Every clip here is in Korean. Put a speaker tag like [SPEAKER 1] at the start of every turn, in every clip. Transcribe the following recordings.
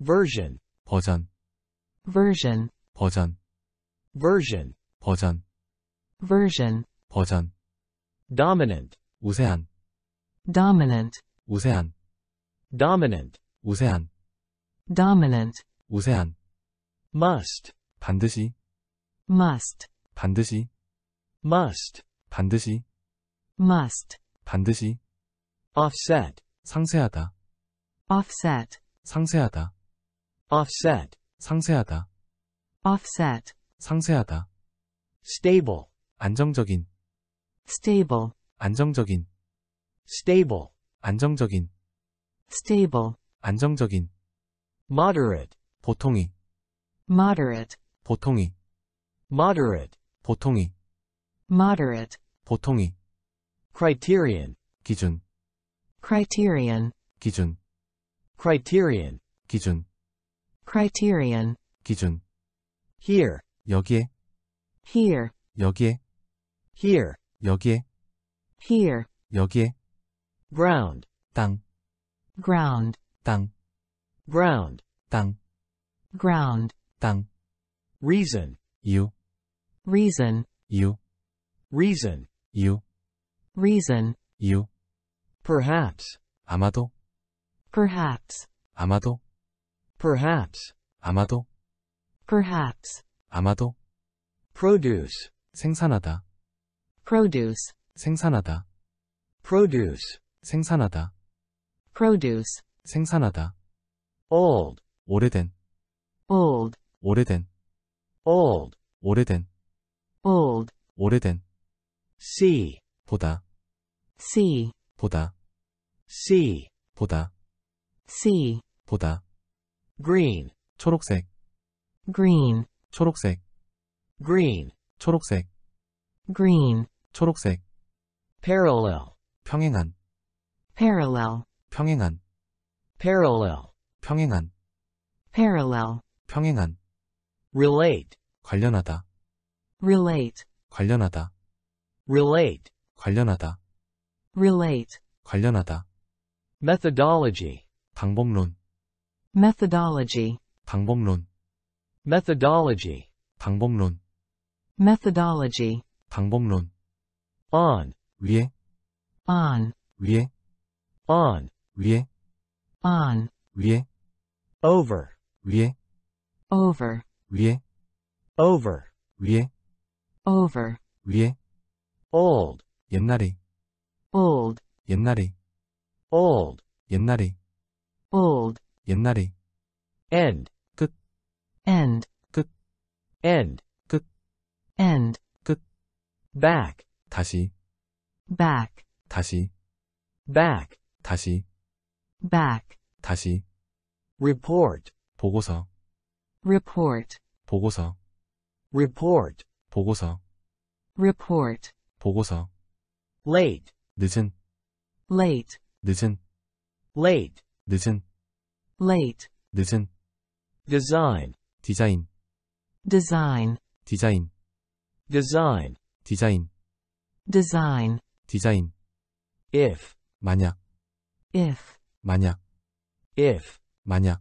[SPEAKER 1] version 버전 version 버전 version 버전 version 버전 dominant 우세한 dominant 우세한 dominant 우세한
[SPEAKER 2] dominant 우세한 must 반드시 must 반드시 must 반드시 must
[SPEAKER 3] 반드시
[SPEAKER 1] offset 상세하다 offset 상세하다 offset, 상세하다, offset, 상세하다, stable, 안정적인, stable, 안정적인, stable, 안정적인, stable, 안정적인, moderate, 보통이,
[SPEAKER 2] moderate,
[SPEAKER 1] 보통이, moderate,
[SPEAKER 4] 보통이,
[SPEAKER 2] moderate,
[SPEAKER 4] 보통이,
[SPEAKER 1] criterion,
[SPEAKER 4] 기준,
[SPEAKER 2] criterion, 기준, criterion, 기준, criterion 기준 here 여기에 here 여기에 here 여기에 here
[SPEAKER 5] 여기에
[SPEAKER 1] ground 땅 ground 땅 ground 땅 ground 땅 reason 이유 reason 이유 reason 이유 reason 이유 perhaps 아마도 perhaps 아마도 perhaps 아마도 perhaps 아마도 produce 생산하다 produce 생산하다 produce 생산하다 produce 생산하다 old 오래된 old 오래된 old 오래된 old 오래된 see 보다 see 보다 see 보다 see 보다 green 초록색 green 초록색 green 초록색 green 초록색 parallel 평행한 parallel 평행한 parallel 평행한
[SPEAKER 2] parallel
[SPEAKER 1] 평행한 relate 관련하다
[SPEAKER 2] relate
[SPEAKER 1] 관련하다
[SPEAKER 2] relate
[SPEAKER 1] 관련하다
[SPEAKER 2] relate
[SPEAKER 1] 관련하다
[SPEAKER 2] methodology
[SPEAKER 1] 방법론 methodology 방법론 methodology 방법론 methodology 방법론 on 위에 on 위에 on 위에 on 위에 over 위에 over 위에 over 위에
[SPEAKER 6] over
[SPEAKER 7] 위에 old 옛날에 old 옛날에 old 옛날에 old 옛날에
[SPEAKER 1] end 끝 end 끝 end 끝 end 끝 back 다시 back 다시 back 다시 back 다시 report 보고서
[SPEAKER 6] report 보고서 report 보고서 report 보고서 late
[SPEAKER 3] 늦은
[SPEAKER 2] late 늦은 late 늦은 late, 늦은, design, 디자인, design,
[SPEAKER 4] 디자인,
[SPEAKER 1] design, 디자인, design, 디자인,
[SPEAKER 8] if, 만약, if, 만약, if,
[SPEAKER 9] 만약,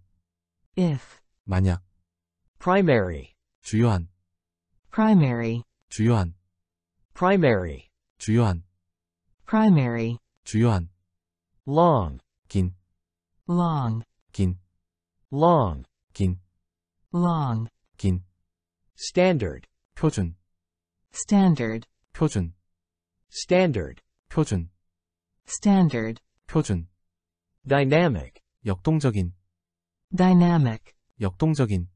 [SPEAKER 9] if, 만약,
[SPEAKER 1] primary,
[SPEAKER 9] 주요한,
[SPEAKER 2] primary,
[SPEAKER 1] 주요한, primary, 주요한,
[SPEAKER 2] primary,
[SPEAKER 1] 주요한, long, 긴, long, 긴 long 긴 long 긴 standard 표준 standard 표준 standard 표준 standard 표준 dynamic 역동적인 dynamic 역동적인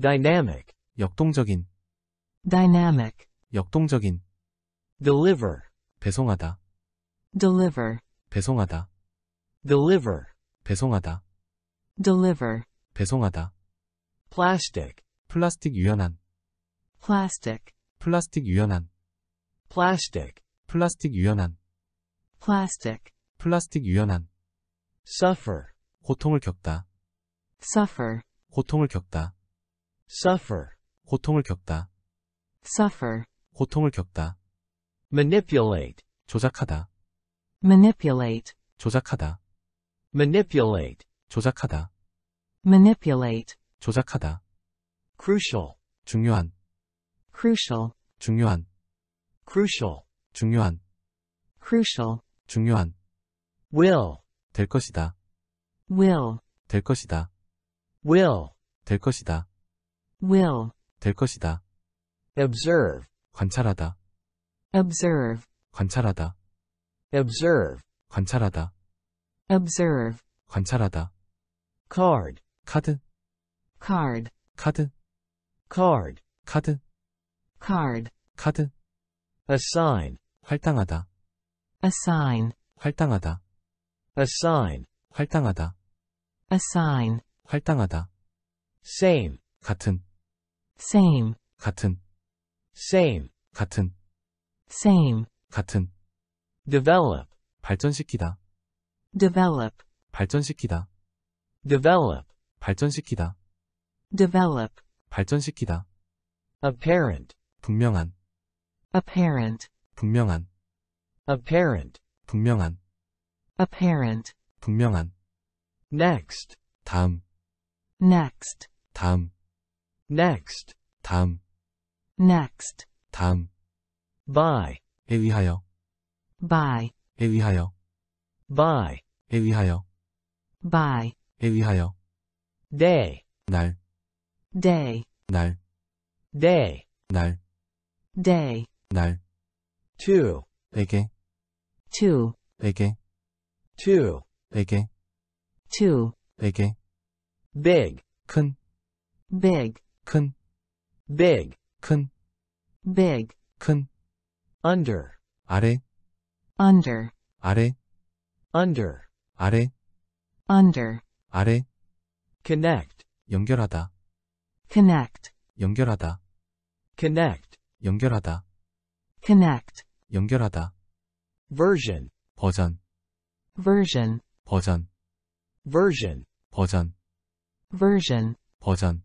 [SPEAKER 1] dynamic 역동적인
[SPEAKER 2] dynamic
[SPEAKER 1] 역동적인 deliver 배송하다
[SPEAKER 2] deliver
[SPEAKER 1] 배송하다 deliver 배송하다 deliver 배송하다
[SPEAKER 10] plastic
[SPEAKER 1] 플라스틱 유연한
[SPEAKER 10] plastic
[SPEAKER 1] 플라스틱 유연한
[SPEAKER 10] plastic
[SPEAKER 1] 플라스틱 유연한 plastic 플라스틱 유연한 suffer 고통을 겪다 suffer 고통을 겪다 suffer 고통을 겪다 suffer 고통을 겪다 manipulate 조작하다 manipulate 조작하다 manipulate 조작하다. manipulate 조작하다. crucial 중요한 crucial 중요한 crucial 중요한 crucial 중요한 will 될 것이다. will 될 것이다. will 될 것이다. will 될 것이다. observe 관찰하다.
[SPEAKER 6] observe
[SPEAKER 1] 관찰하다.
[SPEAKER 6] observe
[SPEAKER 1] 관찰하다. observe 관찰하다. card 카드 card 카드 card 카드 card 카드 assign 할당하다 assign 할당하다 assign 할당하다 assign 할당하다 same 같은 same 같은 same 같은 same 같은 develop 발전시키다 develop 발전시키다 develop 발전시키다 develop 발전시키다 apparent 분명한 apparent 분명한 apparent 분명한
[SPEAKER 2] apparent 분명한 next 다음 next 다음 next 다음 next
[SPEAKER 1] 다음 by에 의하여 by에 의하여 by에 의하여 by 의하여
[SPEAKER 2] day 날 day 날 day 날 day 날 to 에게 to
[SPEAKER 9] 에게 to 에게 to 에게
[SPEAKER 1] big 큰 big 큰 big 큰 big 큰 under 아래 under 아래 under 아래 under 아래 connect 연결하다 connect 연결하다
[SPEAKER 2] connect
[SPEAKER 1] 연결하다 connect 연결하다 version 버전 version 버전 version 버전 version 버전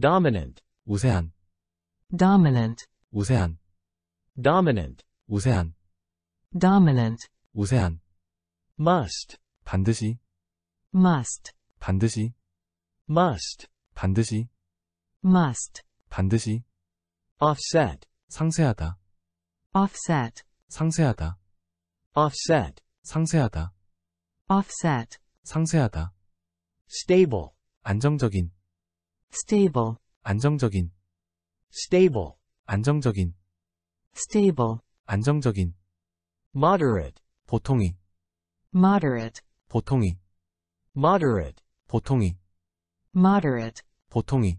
[SPEAKER 1] dominant 우세한 dominant 우세한 dominant 우세한 dominant 우세한 must 반드시 must 반드시 must 반드시 must 반드시 offset 상세하다 offset 상세하다 offset 상세하다 offset 상세하다 stable 안정적인 stable 안정적인 stable 안정적인 stable 안정적인 moderate 보통이
[SPEAKER 2] moderate
[SPEAKER 1] 보통이 moderate 보통이 moderate 보통이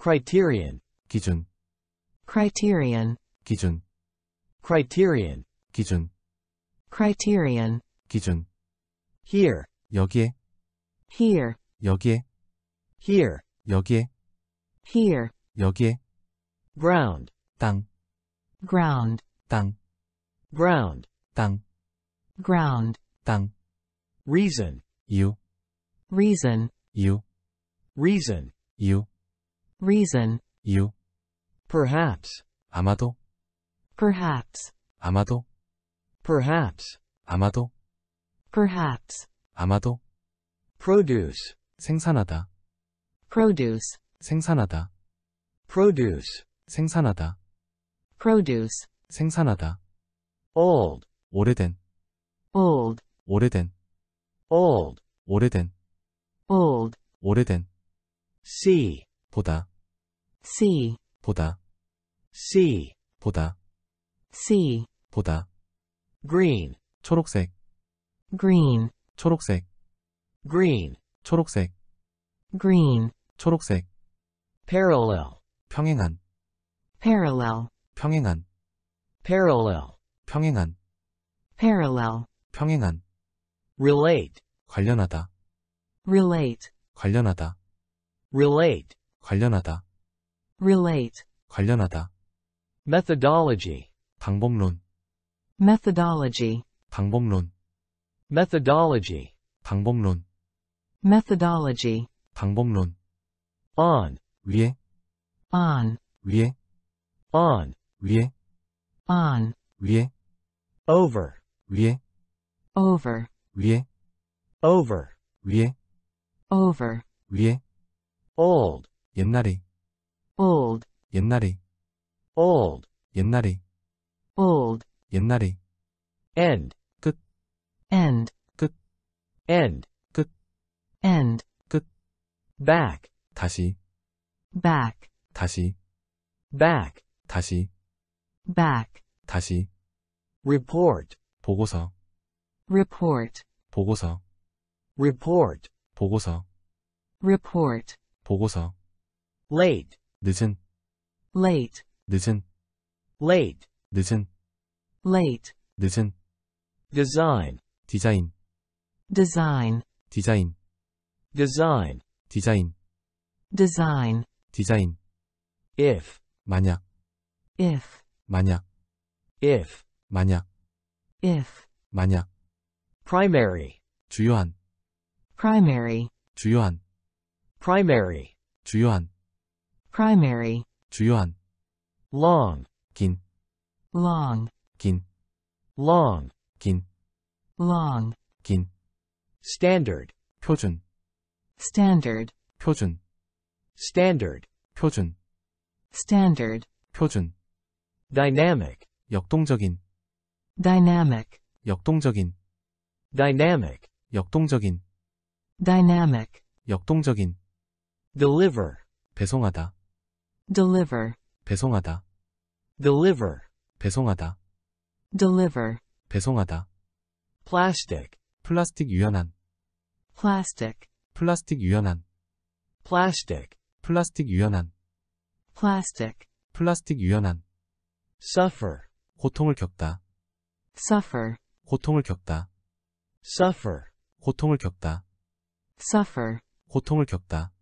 [SPEAKER 1] criterion 기준 criterion 기준 criterion 기준 criterion 기준 here 여기에 here 여기에 here 여기에 here 여기에 ground 땅 ground 땅 ground 땅 ground 땅 reason 이유 reason you reason you reason you perhaps 아마도 perhaps 아마도 perhaps 아마도 perhaps 아마도 produce 생산하다 produce 생산하다 produce 생산하다 produce 생산하다 old 오래된 old 오래된 old 오래된 old 오래된 see 보다 see 보다 see 보다 see 보다 green 초록색 green 초록색 green 초록색 green 초록색 parallel 평행한 parallel 평행한 parallel 평행한 parallel 평행한 relate 관련하다
[SPEAKER 2] relate
[SPEAKER 1] 관련하다 relate 관련하다
[SPEAKER 2] relate
[SPEAKER 1] 관련하다
[SPEAKER 2] methodology
[SPEAKER 1] 방법론
[SPEAKER 2] methodology
[SPEAKER 1] 방법론
[SPEAKER 2] methodology
[SPEAKER 1] 방법론
[SPEAKER 2] methodology
[SPEAKER 1] 방법론 on 위에 on 위에 on
[SPEAKER 9] 위에
[SPEAKER 6] on
[SPEAKER 2] 위에
[SPEAKER 9] over 위에 over 위에 over 위에 over 위에
[SPEAKER 7] old 옛날에 old 옛날에 old 옛날에 old 옛날에
[SPEAKER 1] end 끝 end 끝 end 끝 end 끝 back 다시 back 다시 back 다시 back 다시
[SPEAKER 10] report
[SPEAKER 1] 보고서
[SPEAKER 6] report 보고서 report 보고서 report 보고서 late 늦은 late
[SPEAKER 3] 늦은
[SPEAKER 2] late 늦은 late 늦은 design
[SPEAKER 1] 디자인 design 디자인 design 디자인 design 디자인 if 만약 if 만약 if 만약 if 만약 primary 주요한
[SPEAKER 2] primary
[SPEAKER 1] 주요한 primary 주요한
[SPEAKER 2] primary
[SPEAKER 1] 주요한 long 긴 long 긴 long 긴 long 긴 standard 표준 standard 표준 standard 표준 standard 표준 dynamic 역동적인 dynamic 역동적인 dynamic 역동적인 dynamic, 역동적인 deliver, 배송하다
[SPEAKER 6] deliver,
[SPEAKER 1] 배송하다 deliver, 배송하다
[SPEAKER 6] deliver,
[SPEAKER 1] 배송하다 plastic, 플라스틱 유연한
[SPEAKER 10] plastic,
[SPEAKER 1] 플라스틱 유연한 plastic, 플라스틱 유연한 plastic, 플라스틱 유연한 suffer, 고통을 겪다 suffer, 고통을 겪다 suffer, 고통을 겪다 suffer, 고통을 겪다.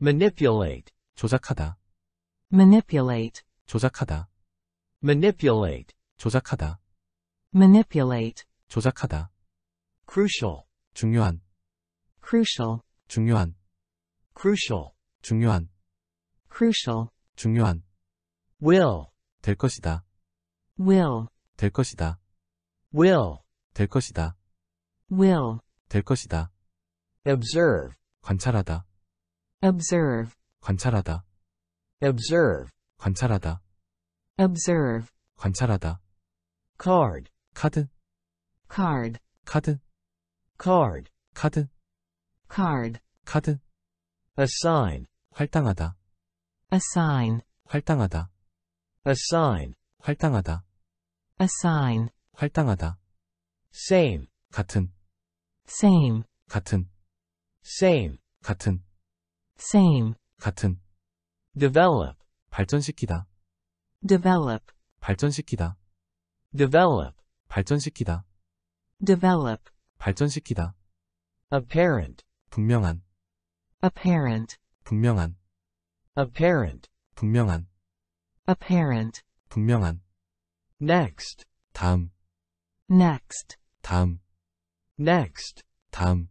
[SPEAKER 1] manipulate, 조작하다. manipulate, 조작하다. manipulate, 조작하다. manipulate, 조작하다. crucial, 중요한. crucial, 중요한. crucial, 중요한. crucial, 중요한. will, 될 것이다. will, 될 것이다. will, 될 것이다. will, 될 것이다. observe 관찰하다
[SPEAKER 6] observe
[SPEAKER 1] 관찰하다 observe 관찰하다 observe 관찰하다 card 카드 card 카드 card 카드 card 카드 assign 할당하다 assign 할당하다 assign 할당하다 assign 할당하다 same
[SPEAKER 3] 같은 same 같은 same 같은
[SPEAKER 2] same 같은 develop
[SPEAKER 1] 발전시키다
[SPEAKER 2] develop
[SPEAKER 1] 발전시키다 develop 발전시키다
[SPEAKER 2] develop
[SPEAKER 1] 발전시키다 apparent 분명한 apparent 분명한 apparent 분명한 apparent 분명한 next 다음 next 다음
[SPEAKER 10] next 다음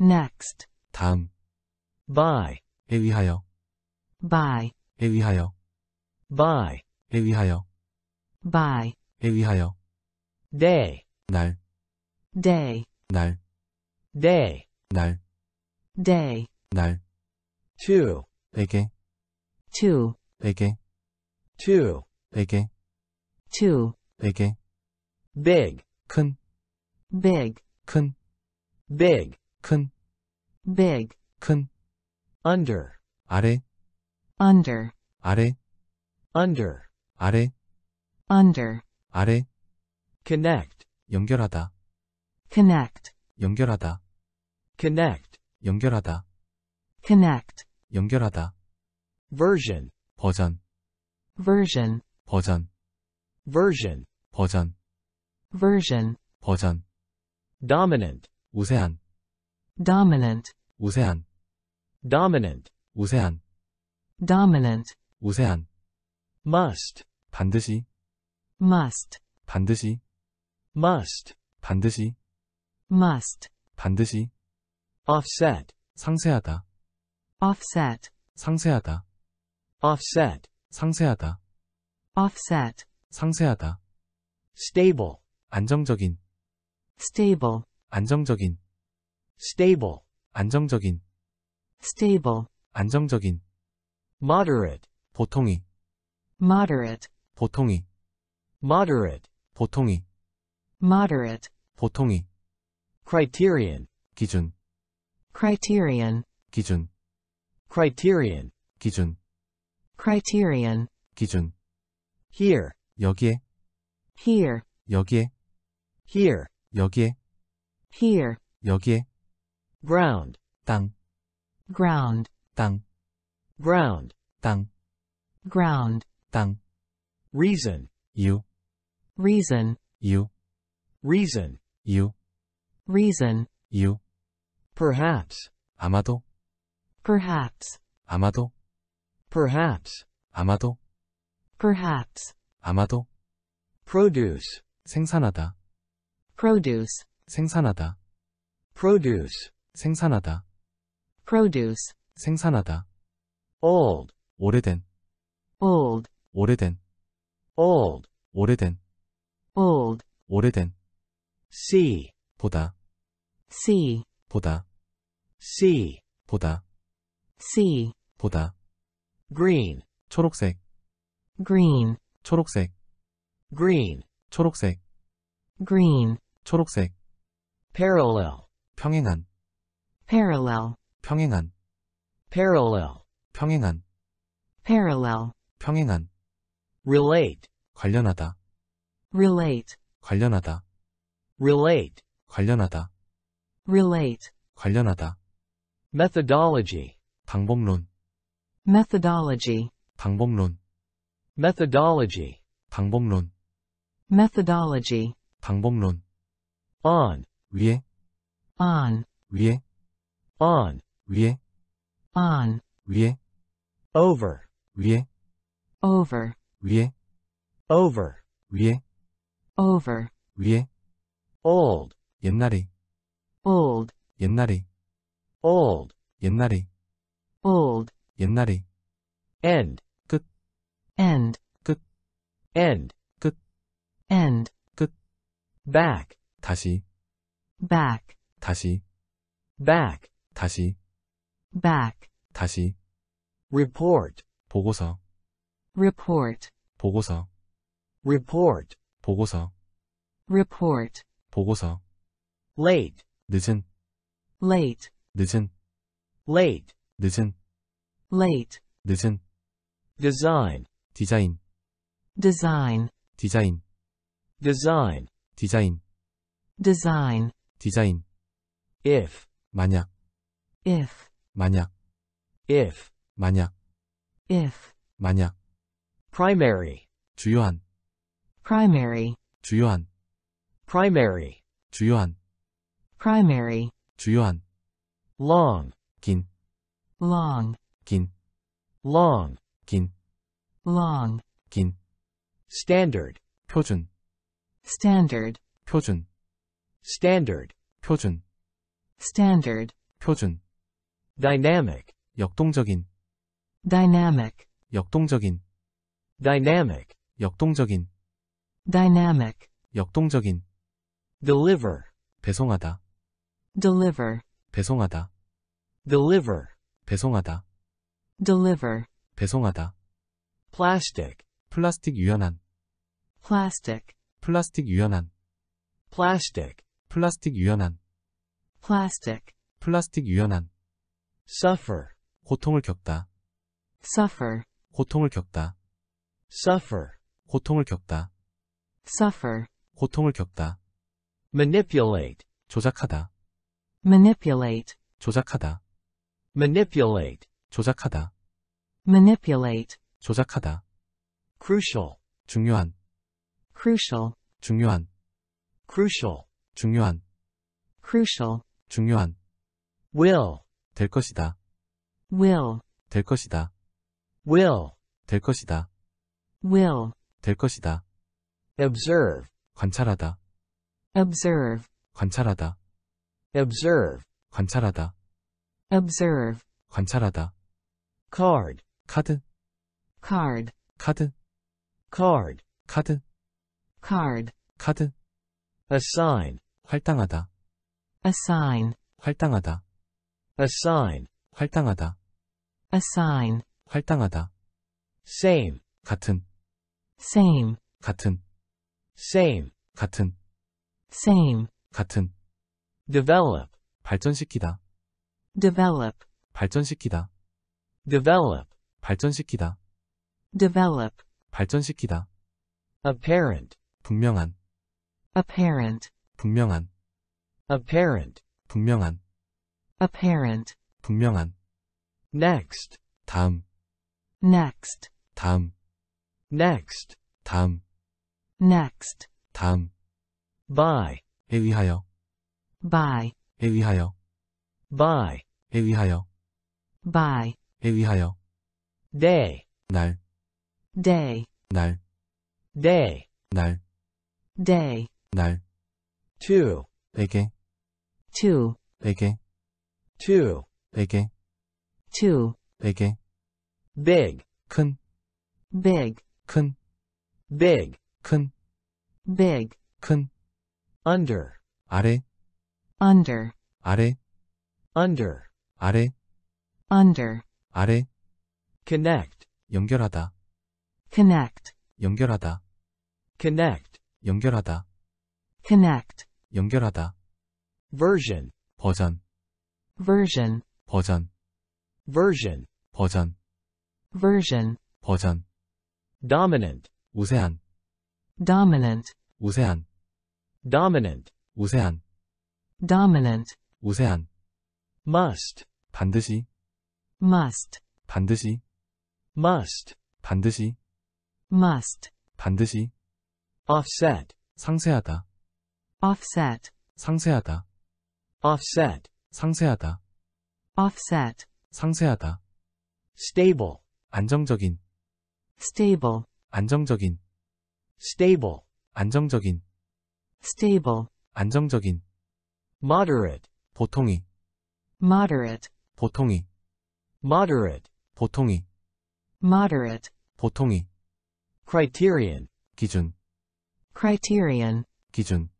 [SPEAKER 10] next,
[SPEAKER 1] 다음, by에 의하여, by, 의하여, by에 의하여,
[SPEAKER 2] by, 의하여, day, 날, day, 날, day, 날, day,
[SPEAKER 9] 날, to, 에게, to, 에게, to, 에게,
[SPEAKER 1] to, big, 큰, big, 큰, big, 큰 big 큰 under 아래 under 아래 under 아래 under 아래 connect 연결하다
[SPEAKER 2] connect 연결하다 connect 연결하다 connect
[SPEAKER 1] 연결하다 version 버전
[SPEAKER 2] version
[SPEAKER 1] 버전 version 버전 version 버전 dominant 우세한 dominant 우세한 dominant 우세한 dominant 우세한 must 반드시 must 반드시 must 반드시 must 반드시 offset 상세하다 offset 상세하다 offset 상세하다 offset 상세하다 stable 안정적인 stable 안정적인 stable 안정적인 stable 안정적인 moderate 보통이
[SPEAKER 2] moderate
[SPEAKER 1] 보통이 moderate 보통이
[SPEAKER 2] moderate
[SPEAKER 1] 보통이 criterion 기준 criterion 기준 criterion 기준 criterion 기준 here 여기에 here 여기에 here 여기에 here 여기에 ground, 땅, ground, 땅, ground, 땅, ground, 땅, reason, you, reason, you, reason, you, reason, you, perhaps, 아마도, perhaps, 아마도, perhaps, 아마도, perhaps, 아마도, produce, 생산하다, produce, 생산하다, produce, 생산하다. produce 생산하다. old 오래된 old 오래된 old 오래된 old 오래된 see 보다 see 보다 see 보다 see 보다 green 초록색 green 초록색 green 초록색 green 초록색 parallel 평행한 parallel 평행한 parallel 평행한 parallel 평행한 relate 관련하다 relate 관련하다 relate 관련하다 relate 관련하다 methodology 방법론
[SPEAKER 2] methodology
[SPEAKER 1] 방법론
[SPEAKER 2] methodology
[SPEAKER 1] 방법론
[SPEAKER 2] methodology
[SPEAKER 1] 방법론 on 위에 on 위에 on 위에 on 위에 over 위에 over 위에 over 위에 over 위에 old 옛날에 old
[SPEAKER 7] 옛날에 old 옛날에 old 옛날에
[SPEAKER 1] end 끝 end 끝 end 끝 end 끝 back
[SPEAKER 4] 다시
[SPEAKER 10] back 다시 back 다시 back
[SPEAKER 3] 다시
[SPEAKER 1] report 보고서 report 보고서 report 보고서 report 보고서 late 늦은 late 늦은 late 늦은 late 늦은 design 디자인 design 디자인 design 디자인 design 디자인 if 만약 if 만약 if 만약 if 만약
[SPEAKER 8] primary
[SPEAKER 1] 주요한
[SPEAKER 2] primary
[SPEAKER 1] 주요한 primary 주요한
[SPEAKER 2] primary
[SPEAKER 4] 주요한 long 긴 long 긴
[SPEAKER 1] long 긴 long 긴 standard 표준 standard 표준 standard 표준 standard 표준 dynamic 역동적인 dynamic 역동적인 dynamic 역동적인
[SPEAKER 2] dynamic
[SPEAKER 1] 역동적인 deliver 배송하다 deliver 배송하다 deliver 배송하다
[SPEAKER 6] deliver
[SPEAKER 1] 배송하다 plastic 플라스틱 유연한 plastic 플라스틱 유연한 plastic 플라스틱 유연한 plastic 플라스틱 유연한 plastic. suffer 고통을 겪다 suffer 고통을 겪다 suffer 고통을 겪다 suffer 고통을 겪다 manipulate 조작하다 manipulate 조작하다 manipulate 조작하다 manipulate 조작하다 crucial 중요한 crucial 중요한 crucial 중요한 crucial 중요한 will 될 것이다. will 될 것이다. will 될 것이다. will 될 것이다. observe 관찰하다.
[SPEAKER 6] observe
[SPEAKER 1] 관찰하다. observe 관찰하다.
[SPEAKER 6] observe
[SPEAKER 1] 관찰하다. card 카드 card 카드 card 카드 card 카드 assign 할당하다 assign 할당하다 assign, 할당하다. assign, 할당하다. same, 같은. same, 같은. same, 같은. same, 같은. develop, 발전시키다. develop, 발전시키다. develop, 발전시키다. develop, 발전시키다. apparent, 분명한. apparent, 분명한. apparent, 분명한. apparent 분명한 next 다음 next 다음 next 다음
[SPEAKER 10] next
[SPEAKER 1] 다음 by에 의하여 by에 의하여 by에 의하여
[SPEAKER 2] by에 의하여 day 날 day 날 day 날 day
[SPEAKER 9] 날 to에게
[SPEAKER 1] to에게 two, 베개, two, 베개, big, 큰, big, 큰, big, 큰, big, 큰, under,
[SPEAKER 9] 아래,
[SPEAKER 2] under,
[SPEAKER 1] 아래, under, 아래, under, 아래, connect, 연결하다,
[SPEAKER 2] connect,
[SPEAKER 1] 연결하다, connect, 연결하다,
[SPEAKER 2] connect,
[SPEAKER 1] 연결하다, version, 버전, version 버전 version 버전 version 버전 dominant 우세한
[SPEAKER 2] dominant 우세한 dominant 우세한 dominant 우세한 must 반드시 must 반드시 must 반드시 must
[SPEAKER 1] 반드시 offset 상세하다 offset 상세하다 offset 상세하다. offset. 상세하다. stable. 안정적인. stable. 안정적인. stable. 안정적인. stable. 안정적인. moderate. 보통이.
[SPEAKER 2] moderate.
[SPEAKER 1] 보통이. moderate. 보통이.
[SPEAKER 2] moderate.
[SPEAKER 1] 보통이. criterion. 기준. criterion. 기준.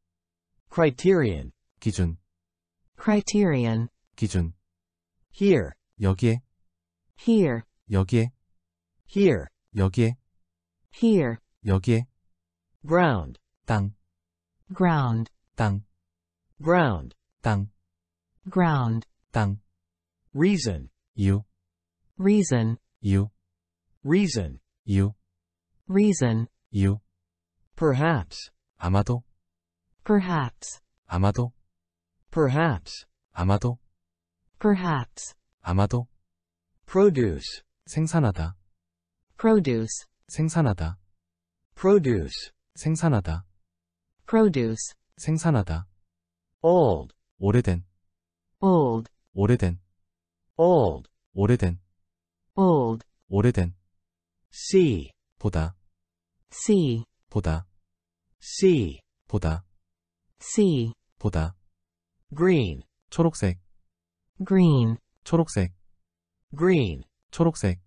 [SPEAKER 1] criterion.
[SPEAKER 4] 기준.
[SPEAKER 2] criterion 기준 here 여기에 here 여기에 here 여기에 here
[SPEAKER 5] 여기에
[SPEAKER 1] ground 땅 ground 땅 ground 땅 ground 땅 reason you reason you reason you reason perhaps 아마도 perhaps 아마도 perhaps 아마도 perhaps 아마도 produce 생산하다 produce 생산하다 produce 생산하다 produce 생산하다 old 오래된 old 오래된 old 오래된 old 오래된 see 보다 see 보다 see 보다 see 보다 green 초록색 green 초록색 green 초록색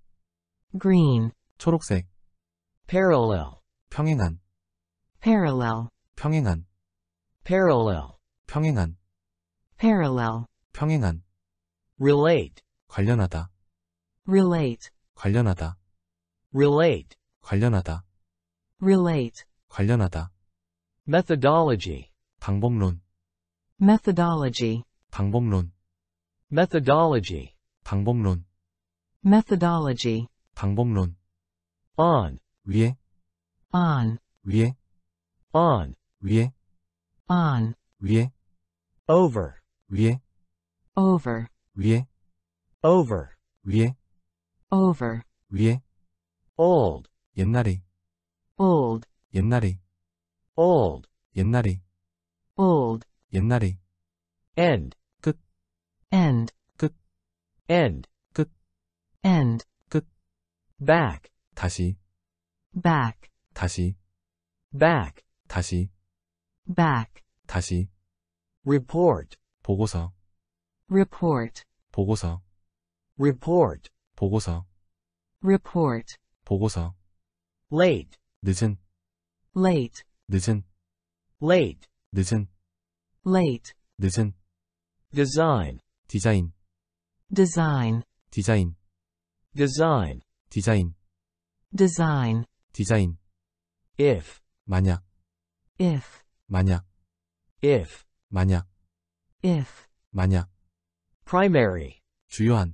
[SPEAKER 1] green 초록색 parallel 평행한 parallel 평행한 parallel 평행한 parallel 평행한 relate 관련하다 relate 관련하다 relate 관련하다 relate 관련하다 methodology 방법론 methodology 방법론
[SPEAKER 2] methodology
[SPEAKER 1] 방법론
[SPEAKER 2] methodology
[SPEAKER 1] 방법론 on 위에 on 위에 on 위에 on 위에 over 위에 over 위에 over 위에 over 위에 old 옛날에 old 옛날에 old 옛날에 old 옛날에 end 끝 end 끝 end 끝 end 끝 back
[SPEAKER 4] 다시 back 다시 back 다시 back 다시
[SPEAKER 10] report
[SPEAKER 3] 보고서
[SPEAKER 6] report 보고서 report 보고서 report 보고서 late
[SPEAKER 3] 늦은
[SPEAKER 2] late 늦은 late 늦은 late, 늦은, design, 디자인, design,
[SPEAKER 4] 디자인,
[SPEAKER 1] design, 디자인, design, 디자인,
[SPEAKER 8] if, 만약, if, 만약, if,
[SPEAKER 9] 만약, if, 만약,
[SPEAKER 1] primary,
[SPEAKER 9] 주요한,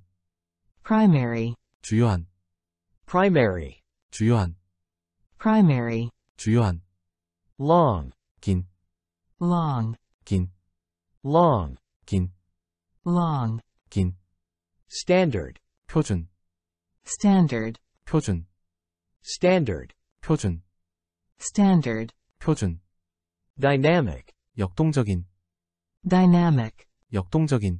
[SPEAKER 2] primary,
[SPEAKER 1] 주요한, primary, 주요한,
[SPEAKER 2] primary,
[SPEAKER 1] 주요한, long, 긴, long, 긴 long 긴 long 긴 standard 표준 standard 표준 standard 표준 standard 표준 dynamic 역동적인 dynamic 역동적인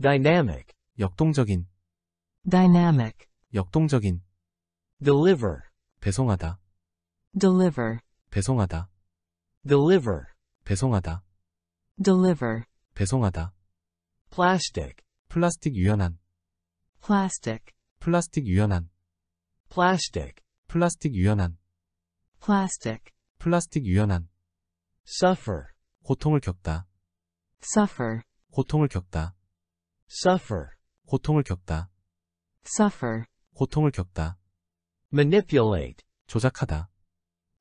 [SPEAKER 1] dynamic 역동적인 dynamic 역동적인 deliver 배송하다 deliver 배송하다 deliver 배송하다
[SPEAKER 2] deliver
[SPEAKER 1] 배송하다 plastic 플라스틱 유연한
[SPEAKER 2] plastic
[SPEAKER 1] 플라스틱 유연한 plastic 플라스틱 유연한 plastic 플라스틱 유연한 suffer 고통을 겪다 suffer 고통을 겪다 suffer 고통을 겪다 suffer 고통을 겪다 manipulate 조작하다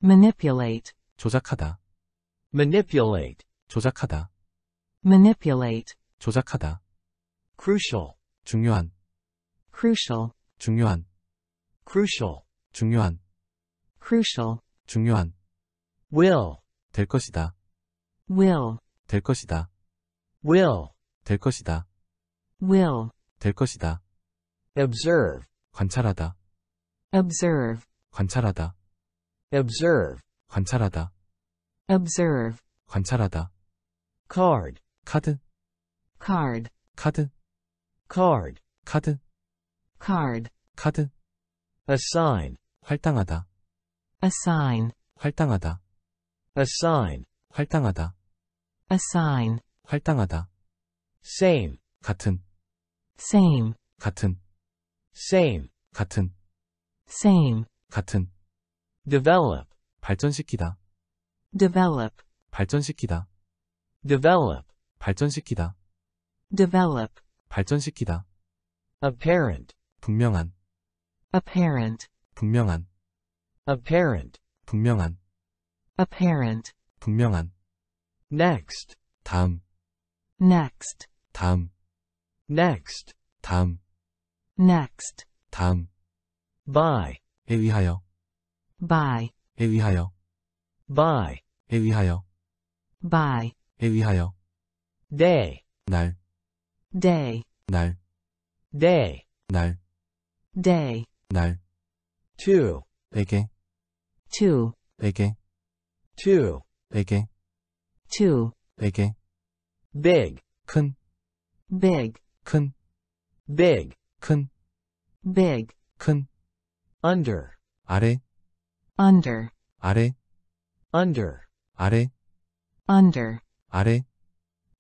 [SPEAKER 1] manipulate 조작하다 manipulate 조작하다. manipulate. 조작하다. crucial. 중요한. crucial. 중요한. crucial. 중요한. crucial. 중요한. will. 될 것이다. will. 될 것이다. will. 될 것이다. will. 될 것이다. observe. 관찰하다.
[SPEAKER 6] observe.
[SPEAKER 1] 관찰하다.
[SPEAKER 6] observe.
[SPEAKER 1] 관찰하다. observe. 관찰하다. card 카드 card 카드 card 카드 card 카드 assign 할당하다 assign 할당하다 assign 할당하다 assign 할당하다 same 같은 same 같은 same 같은 same 같은 develop 발전시키다 develop 발전시키다 develop 발전시키다 develop 발전시키다 apparent 분명한 apparent 분명한 apparent 분명한
[SPEAKER 2] apparent 분명한 next 다음 next 다음 next 다음 next
[SPEAKER 1] 다음 by에 의하여 by에 의하여 by에 의하여 by 에 의하여
[SPEAKER 2] day 날 day 날 day 날 day 날 to 에게 to
[SPEAKER 9] 에게 to 에게 to 에게 big 큰
[SPEAKER 1] big 큰 big 큰
[SPEAKER 2] big
[SPEAKER 9] 큰 under 아래 under 아래
[SPEAKER 1] under 아래 under 아래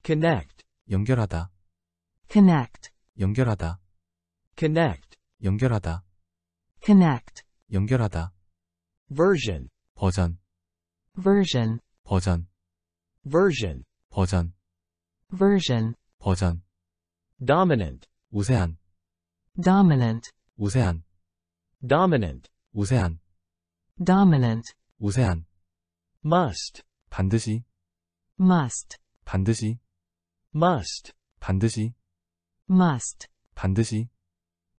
[SPEAKER 1] connect 연결하다
[SPEAKER 2] connect
[SPEAKER 1] 연결하다 connect 연결하다 connect 연결하다 version 버전 version 버전 version 버전 version 버전 dominant 우세한 dominant 우세한 dominant
[SPEAKER 3] 우세한
[SPEAKER 2] dominant 우세한 must 반드시 must
[SPEAKER 3] 반드시
[SPEAKER 1] must 반드시 must 반드시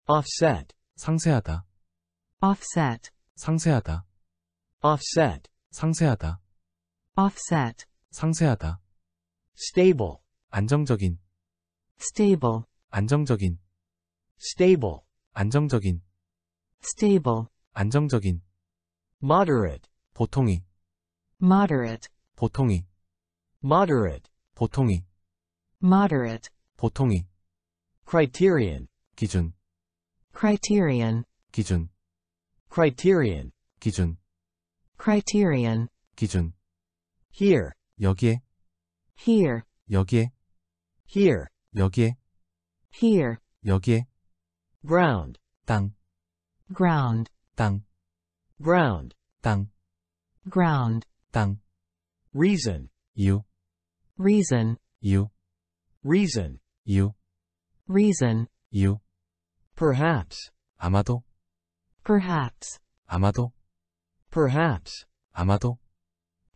[SPEAKER 1] offset 상세하다 offset 상세하다 offset 상세하다 offset 상세하다 stable 안정적인 stable 안정적인 stable 안정적인 stable 안정적인 moderate 보통이 moderate 보통이 moderate 보통이 moderate 보통이 criterion 기준 criterion 기준 criterion 기준 criterion 기준 here 여기에 here 여기에 here 여기에 here 여기에 ground 땅 ground 땅 ground 땅 ground 땅 reason you reason you reason you reason you perhaps 아마도 perhaps 아마도 perhaps 아마도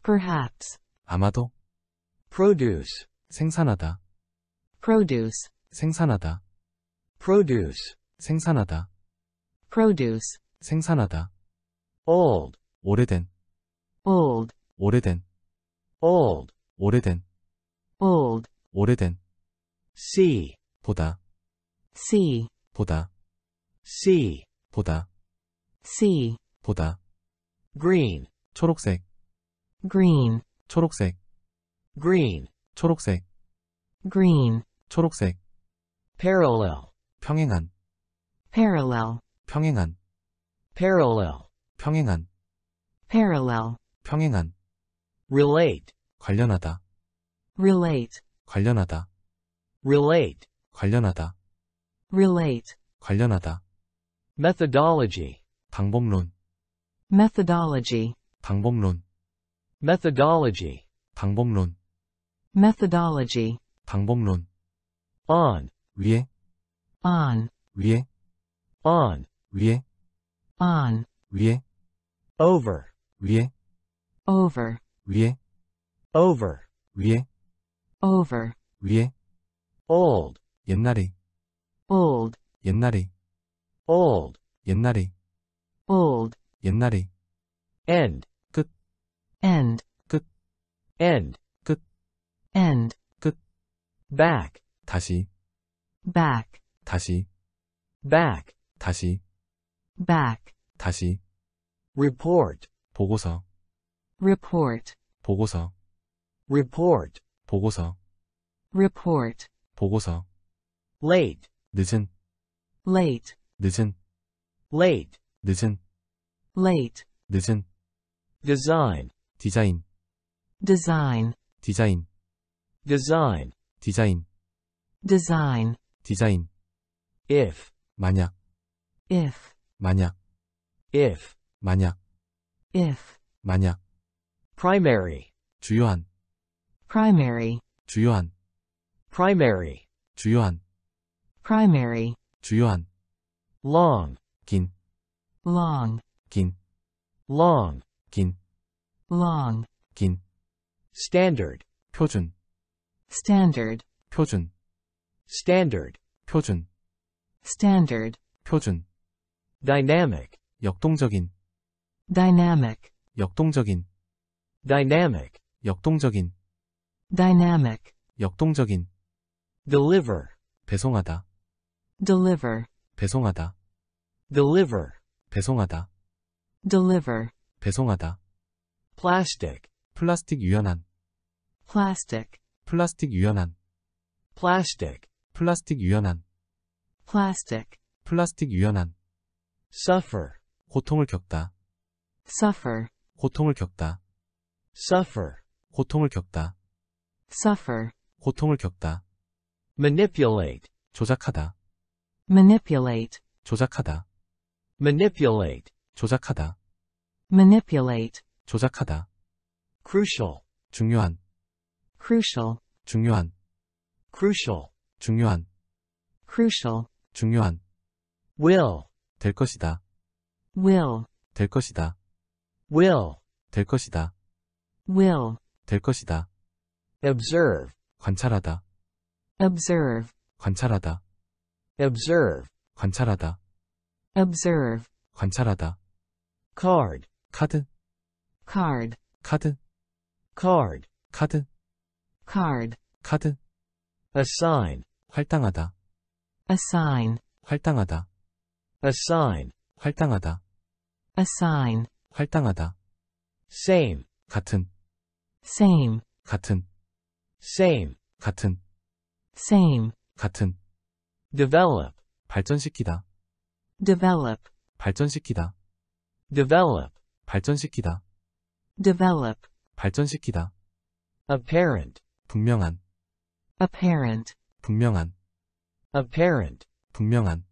[SPEAKER 1] perhaps 아마도 produce 생산하다 produce 생산하다 produce 생산하다 produce 생산하다
[SPEAKER 4] old 오래된 old 오래된 old 오래된 old 오래된
[SPEAKER 1] see 보다 see 보다 see 보다 see 보다 green 초록색 green 초록색 green 초록색 green 초록색 parallel 평행한 parallel 평행한 parallel 평행한 parallel 평행한 relate 관련하다
[SPEAKER 2] relate
[SPEAKER 1] 관련하다 relate 관련하다
[SPEAKER 2] relate
[SPEAKER 1] 관련하다
[SPEAKER 2] methodology
[SPEAKER 1] 방법론
[SPEAKER 2] methodology
[SPEAKER 1] 방법론 methodology 방법론
[SPEAKER 2] methodology
[SPEAKER 1] 방법론 on 위에 on 위에 on 위에 on 위에 over 위에 over 위에 over 위에 over 위에 old 옛날에 old 옛날에 old 옛날에 old 옛날에 end 끝 end 끝 end 끝 end 끝 back 다시 back 다시 back 다시 back 다시
[SPEAKER 10] report
[SPEAKER 1] 보고서
[SPEAKER 6] report 보고서 report 보고서 report 보고서 late 늦은 late
[SPEAKER 4] 늦은 late 늦은 late 늦은
[SPEAKER 2] design
[SPEAKER 1] 디자인 design 디자인 design 디자인 design 디자인 if 만약 if 만약 if 만약 if 만약 primary 주요한 primary 주요한 primary 주요한
[SPEAKER 2] primary
[SPEAKER 1] 주요한 long 긴 long 긴 long 긴 long 긴 standard 표준 standard 표준 standard 표준 standard 표준 dynamic 역동적인 dynamic 역동적인 dynamic 역동적인 dynamic 역동적인 deliver 배송하다 deliver 배송하다 deliver 배송하다
[SPEAKER 2] deliver 배송하다 plastic
[SPEAKER 1] 플라스틱 유연한
[SPEAKER 2] plastic
[SPEAKER 1] 플라스틱 유연한 plastic 플라스틱 유연한 plastic 플라스틱 유연한 suffer 고통을 겪다 suffer 고통을 겪다 suffer 고통을 겪다 suffer 고통을 겪다 manipulate 조작하다
[SPEAKER 2] manipulate
[SPEAKER 1] 조작하다 manipulate 조작하다
[SPEAKER 2] manipulate
[SPEAKER 1] 조작하다 crucial 중요한 crucial 중요한 crucial 중요한 crucial 중요한 will 될 것이다 will 될 것이다 will 될 것이다 will 될 것이다. observe, 관찰하다.
[SPEAKER 6] observe,
[SPEAKER 1] 관찰하다. observe, 관찰하다. observe, 관찰하다. card, 카드, card, 카드, card, 카드, card, 카드. assign, 할당하다. assign, 할당하다. assign, 할당하다. assign, 할당하다. same, 같은 same 같은 same
[SPEAKER 3] 같은
[SPEAKER 2] same
[SPEAKER 1] 같은 develop 발전시키다 develop 발전시키다 develop 발전시키다
[SPEAKER 2] develop
[SPEAKER 1] 발전시키다 apparent 분명한
[SPEAKER 2] apparent
[SPEAKER 1] 분명한 apparent 분명한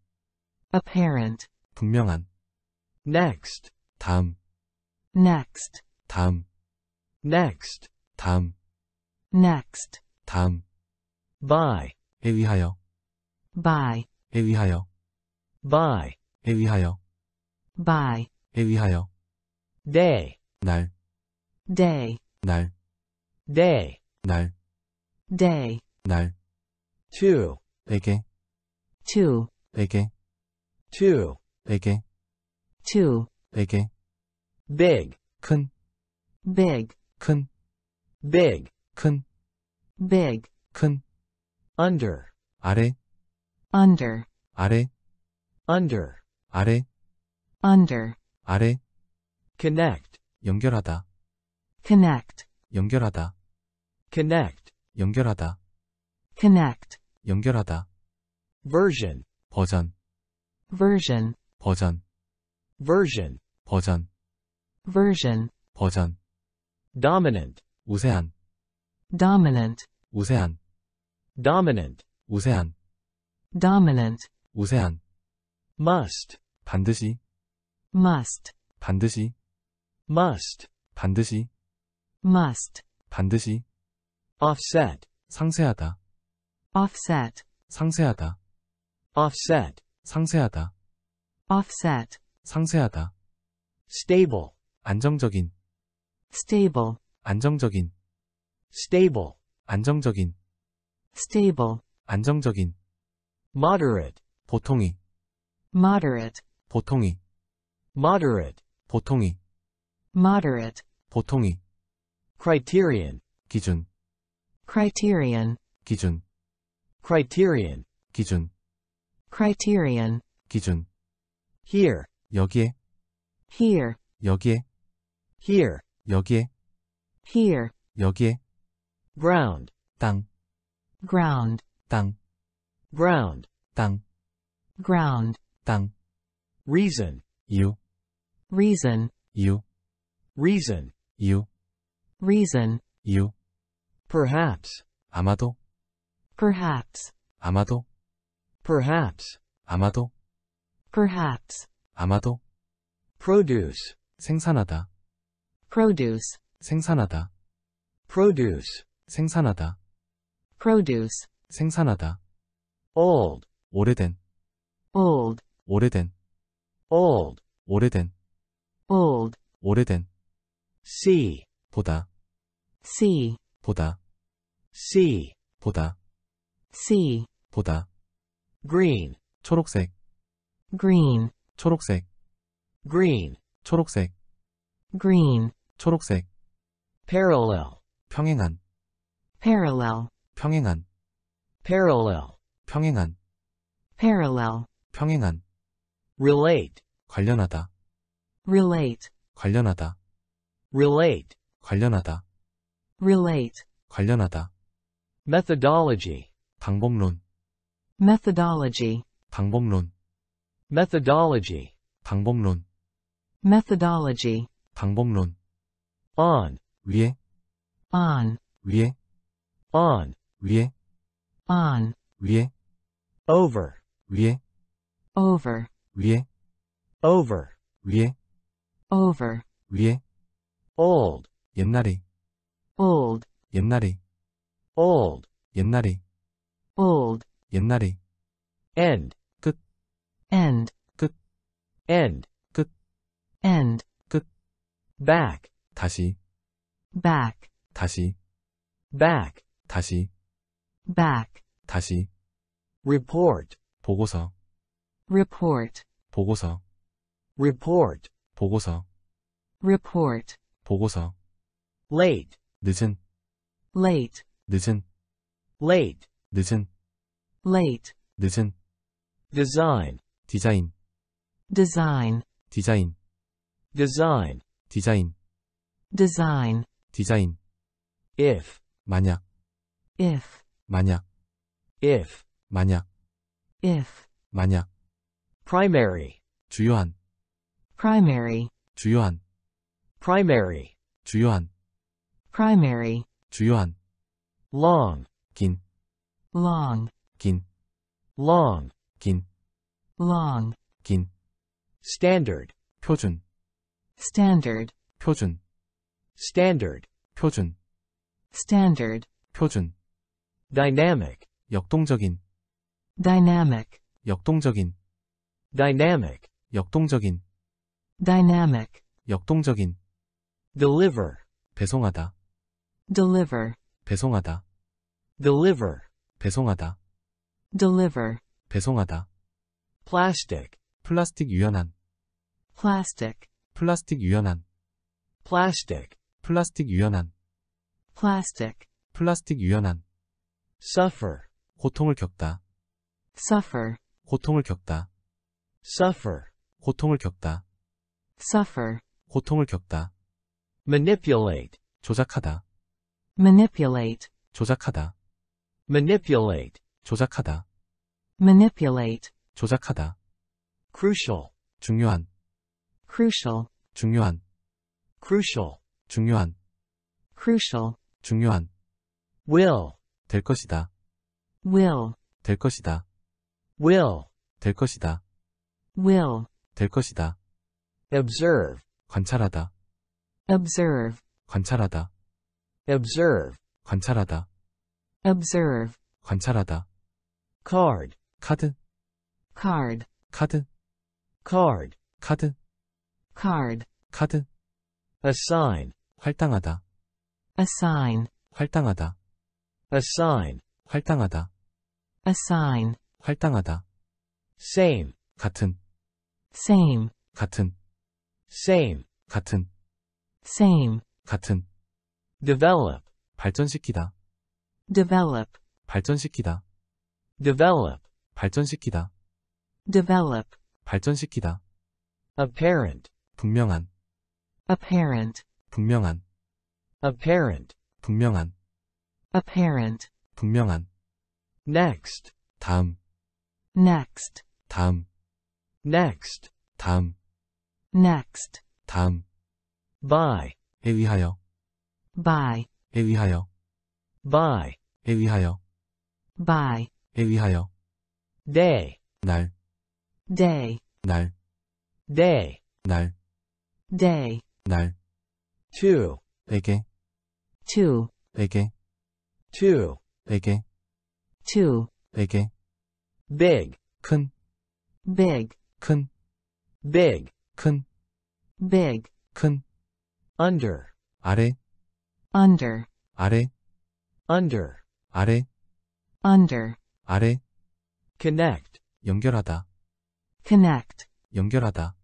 [SPEAKER 1] apparent 분명한
[SPEAKER 2] next 다음 next 다음 next 다음 next
[SPEAKER 1] 다음 by에 의하여 by에 의하여 by에
[SPEAKER 9] 의하여 by에 의하여 day 날 day 날 day 날 day 날 to 에게 to 에게 to 에게 to 에게
[SPEAKER 1] big 큰 big 큰 big 큰 big 큰 under 아래 under 아래 under 아래 under 아래 connect 연결하다 connect 연결하다
[SPEAKER 2] connect
[SPEAKER 1] 연결하다 connect 연결하다 version 버전 version 버전 version 버전 version 버전 dominant 우세한 dominant 우세한 dominant 우세한
[SPEAKER 2] dominant 우세한 must 반드시 must 반드시 must
[SPEAKER 3] 반드시
[SPEAKER 1] must 반드시 offset 상세하다 offset 상세하다 offset 상세하다 offset 상세하다 stable 안정적인 stable 안정적인 stable 안정적인 stable 안정적인 moderate 보통이
[SPEAKER 2] moderate
[SPEAKER 1] 보통이 moderate 보통이 moderate 보통이 criterion 기준 criterion 기준 criterion 기준 criterion 기준 here 여기에 here 여기에 here 여기에 here 여기에 ground 땅 ground 땅 ground 땅 ground 땅 reason 이유 reason 이유 reason 이유 reason 이유 perhaps 아마도 perhaps 아마도 perhaps 아마도 perhaps 아마도 produce 생산하다 produce 생산하다 produce 생산하다 produce 생산하다 old 오래된 old 오래된 old 오래된 old 오래된 see 보다 see 보다 see 보다 see 보다 green 초록색 green 초록색 green 초록색 green 초록색 parallel 평행한 parallel 평행한 parallel 평행한 parallel 평행한 relate 관련하다 relate 관련하다 relate 관련하다
[SPEAKER 2] relate
[SPEAKER 1] 관련하다
[SPEAKER 2] methodology
[SPEAKER 1] 방법론
[SPEAKER 2] methodology
[SPEAKER 1] 방법론
[SPEAKER 2] methodology
[SPEAKER 1] 방법론
[SPEAKER 2] methodology
[SPEAKER 1] 방법론 on
[SPEAKER 9] 위에
[SPEAKER 2] on
[SPEAKER 1] 위에 on
[SPEAKER 9] 위에 on 위에 over 위에 over 위에
[SPEAKER 1] over 위에 over 위에 old 옛날에 old 옛날에 old 옛날에 old 옛날에 end 끝 end 끝 end 끝 end 끝 back
[SPEAKER 4] 다시 back 다시 back 다시
[SPEAKER 10] back
[SPEAKER 1] 다시 report 보고서 report 보고서 report 보고서 report 보고서
[SPEAKER 2] late 늦은 late 늦은 late 늦은 late 늦은 design
[SPEAKER 4] 디자인
[SPEAKER 1] design 디자인 design 디자인 design,
[SPEAKER 9] 디자인, if, 만약, if, 만약, if, 만약, if, 만약,
[SPEAKER 8] primary,
[SPEAKER 1] 주요한,
[SPEAKER 2] primary, 주요한, primary, 주요한, primary,
[SPEAKER 1] 주요한, long, 긴, long, 긴, long, 긴, long, 긴, standard, 표준, standard, 표준, standard 표준 standard 표준 dynamic 역동적인 dynamic 역동적인 dynamic 역동적인 dynamic 역동적인 deliver 배송하다 deliver 배송하다 deliver 배송하다 deliver 배송하다
[SPEAKER 6] plastic
[SPEAKER 1] 플라스틱 유연한 plastic 플라스틱 유연한 plastic 플라스틱 유연한 plastic 플라스틱 유연한 suffer 고통을 겪다 suffer 고통을 겪다 suffer 고통을 겪다 suffer 고통을 겪다 manipulate 조작하다 manipulate 조작하다 manipulate 조작하다
[SPEAKER 2] manipulate
[SPEAKER 1] 조작하다 crucial 중요한 crucial 중요한 crucial 중요한 crucial 중요한 will 될 것이다 will 될 것이다 will 될 것이다 will 될 것이다 observe 관찰하다
[SPEAKER 6] observe
[SPEAKER 1] 관찰하다 observe 관찰하다
[SPEAKER 6] observe
[SPEAKER 1] 관찰하다 card 카드 card 카드 card 카드 card 카드 assign 활당하다. assign 활당하다. assign 활당하다. assign 활당하다. same
[SPEAKER 3] 같은 same 같은 same 같은 same 같은
[SPEAKER 2] develop
[SPEAKER 1] 발전시키다.
[SPEAKER 2] develop
[SPEAKER 1] 발전시키다. develop 발전시키다. develop 발전시키다. apparent 분명한 apparent 분명한 apparent 분명한 apparent
[SPEAKER 9] 분명한
[SPEAKER 2] next 다음 next 다음 next 다음 next
[SPEAKER 1] 다음 by 의하여 by 의하여 by 의하여
[SPEAKER 10] by
[SPEAKER 9] 에 의하여 day 날 day 날 day 날 day 날2 4개 2 4개 2 4개 2 4개
[SPEAKER 1] big 큰 big 큰 big 큰 big 큰
[SPEAKER 9] under 아래
[SPEAKER 2] under
[SPEAKER 1] 아래 under 아래 under 아래 connect 연결하다 connect 연결하다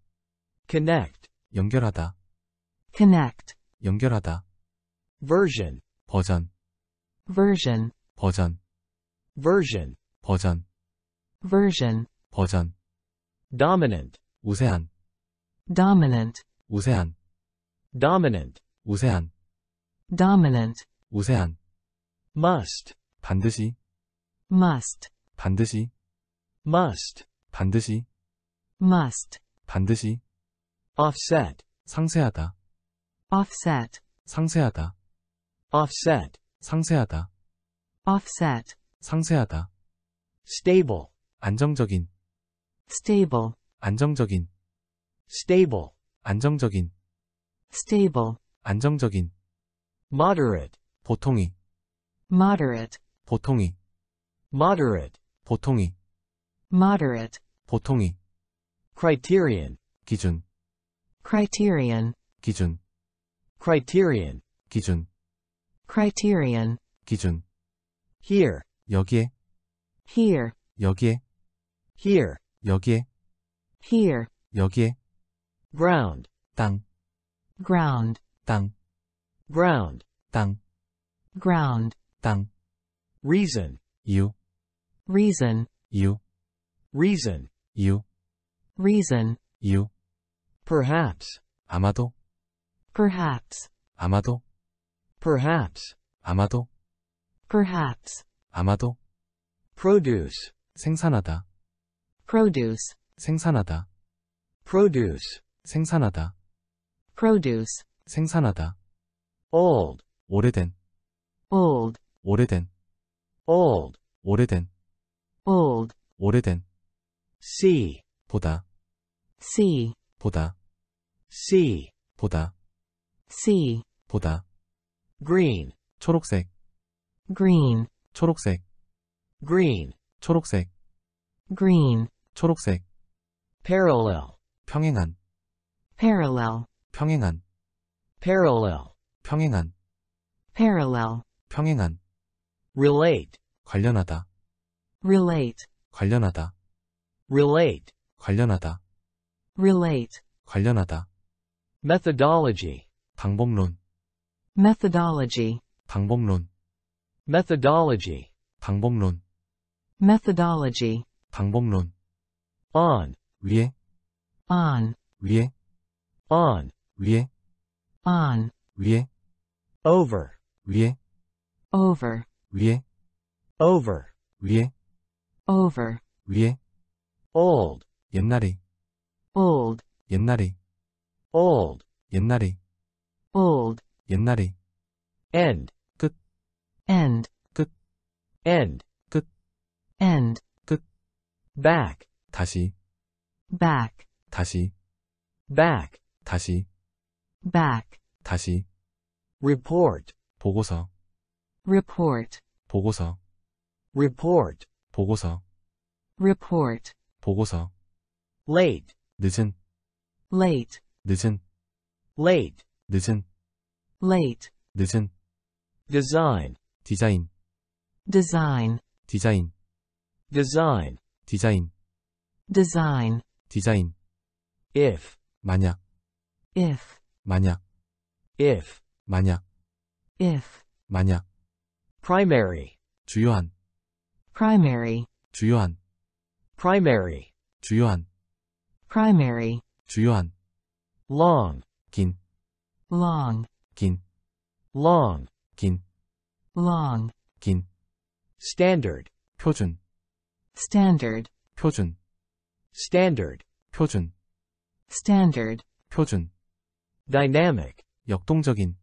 [SPEAKER 1] connect 연결하다 connect, 연결하다. version, 버전, version, 버전, version, 버전, version, 버전. dominant, 우세한, dominant, 우세한, dominant, 우세한,
[SPEAKER 2] dominant, 우세한. must, 반드시, must, 반드시, must, 반드시, must,
[SPEAKER 1] 반드시. offset, 상쇄하다. offset 상세하다 offset 상세하다 offset 상세하다 stable 안정적인 stable 안정적인 stable 안정적인 stable 안정적인 moderate 보통이
[SPEAKER 2] moderate
[SPEAKER 1] 보통이 moderate 보통이
[SPEAKER 2] moderate
[SPEAKER 1] 보통이 criterion 기준 criterion 기준 criterion
[SPEAKER 4] 기준
[SPEAKER 2] criterion 기준 here 여기에 here 여기에 here 여기에 here
[SPEAKER 7] 여기에
[SPEAKER 1] ground 땅 ground 땅 ground 땅 ground 땅 reason 이유 reason 이유 reason 이유 reason 이유 perhaps 아마도 perhaps 아마도 perhaps 아마도 perhaps 아마도 produce 생산하다 produce 생산하다 produce 생산하다 produce 생산하다 old 오래된 old 오래된 old 오래된 old 오래된 see 보다 see 보다 see 보다 see 보다 green 초록색 green 초록색 green 초록색 green 초록색 parallel 평행한 parallel 평행한 parallel 평행한
[SPEAKER 2] parallel 평행한
[SPEAKER 1] relate 관련하다
[SPEAKER 2] relate
[SPEAKER 1] 관련하다 relate 관련하다 relate 관련하다 methodology 방법론
[SPEAKER 2] methodology 방법론 methodology
[SPEAKER 1] 방법론
[SPEAKER 2] methodology
[SPEAKER 1] 방법론 on 위에 on 위에 on 위에 on 위에 over 위에 over 위에 over 위에
[SPEAKER 6] over
[SPEAKER 7] 위에 old 옛날에 old 옛날에 old 옛날에 old 옛날에
[SPEAKER 1] end 끝 end 끝 end 끝 end 끝 back 다시 back 다시 back 다시 back 다시 report 보고서 report 보고서 report
[SPEAKER 3] 보고서
[SPEAKER 2] report 보고서 late 늦은 late 늦은 late 늦은 late 늦은 design 디자인 design
[SPEAKER 4] 디자인
[SPEAKER 1] design 디자인 design 디자인 if 만약 if 만약 if 만약 if 만약 primary 주요한
[SPEAKER 2] primary
[SPEAKER 1] 주요한 primary 주요한
[SPEAKER 2] primary
[SPEAKER 1] 주요한 long 긴 long, kin, long, kin, long, kin. Standard, 표준, standard, 표준, standard, 표준, standard, 표준. Dynamic, 역동적인,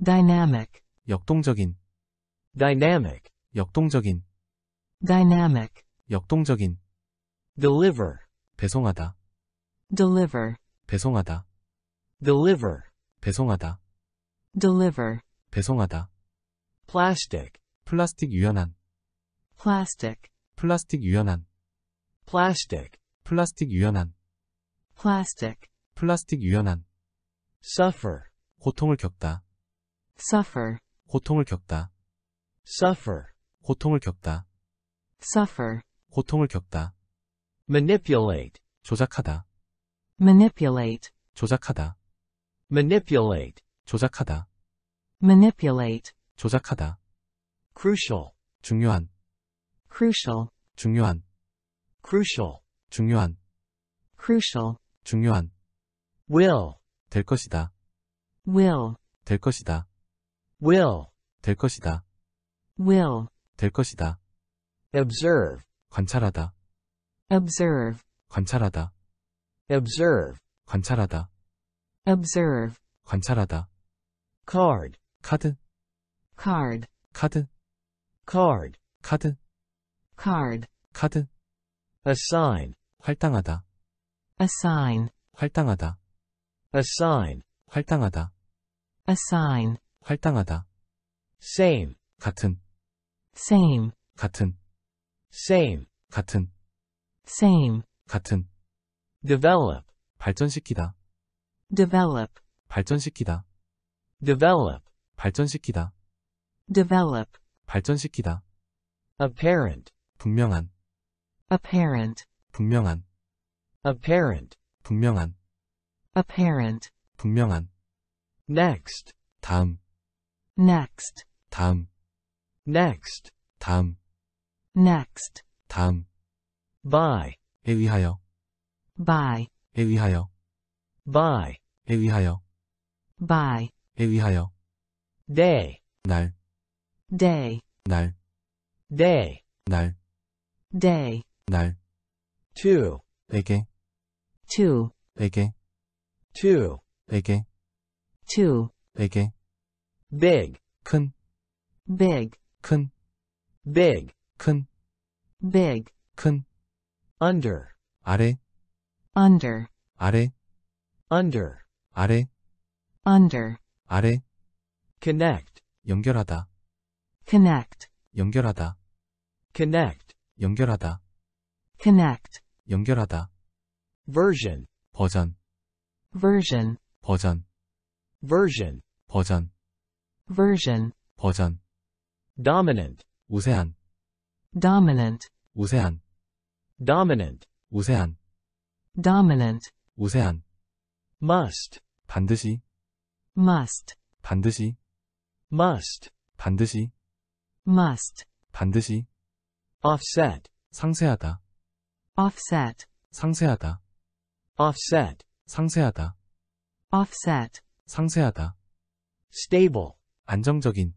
[SPEAKER 1] dynamic, 역동적인, dynamic, 역동적인,
[SPEAKER 2] dynamic,
[SPEAKER 1] 역동적인. deliver, 배송하다,
[SPEAKER 6] deliver,
[SPEAKER 1] 배송하다. deliver 배송하다.
[SPEAKER 6] deliver. 배송하다. plastic.
[SPEAKER 1] 플라스틱 유연한. plastic. 플라스틱 유연한.
[SPEAKER 10] plastic.
[SPEAKER 1] 플라스틱 유연한. plastic. 플라스틱 유연한. suffer. 고통을 겪다. suffer. 고통을 겪다. suffer. 고통을 겪다. suffer. 고통을 겪다. manipulate. 조작하다.
[SPEAKER 2] manipulate.
[SPEAKER 1] 조작하다. manipulate 조작하다
[SPEAKER 2] manipulate
[SPEAKER 1] 조작하다 crucial 중요한 crucial 중요한 crucial 중요한 crucial 중요한 will 될 것이다 will 될 것이다 will 될 것이다 will 될 것이다 observe 관찰하다
[SPEAKER 6] observe
[SPEAKER 1] 관찰하다
[SPEAKER 6] observe
[SPEAKER 1] 관찰하다 observe, 관찰하다. card, 카드, card, 카드, card, 카드, card, 카드. assign, 할당하다. assign, 할당하다. assign, 할당하다. assign, 할당하다. same, 같은, same, 같은, same, 같은, same, 같은. develop, 발전시키다. develop, 발전시키다, develop, 발전시키다, develop, 발전시키다. apparent, 분명한, apparent, 분명한, apparent, 분명한, apparent, 분명한. next, 다음, next, 다음, next, 다음,
[SPEAKER 10] next,
[SPEAKER 1] 다음. by, 에 의하여, by, 에 의하여, by, 의하여 by 에 의하여 day 날 day 날 day 날 day 날 to 에게 to 에게 to 에게 to 에게 big 큰 big 큰 big 큰 big 큰 under 아래 under 아래 under 아래 under 아래
[SPEAKER 2] connect
[SPEAKER 1] 연결하다
[SPEAKER 2] connect 연결하다 connect
[SPEAKER 1] 연결하다 connect 연결하다 version 버전 version 버전 version 버전 version 버전 dominant 우세한 dominant 우세한 dominant 우세한 dominant 우세한 must 반드시 must 반드시 must 반드시 must 반드시 offset 상세하다 offset 상세하다 offset 상세하다 offset 상세하다 stable 안정적인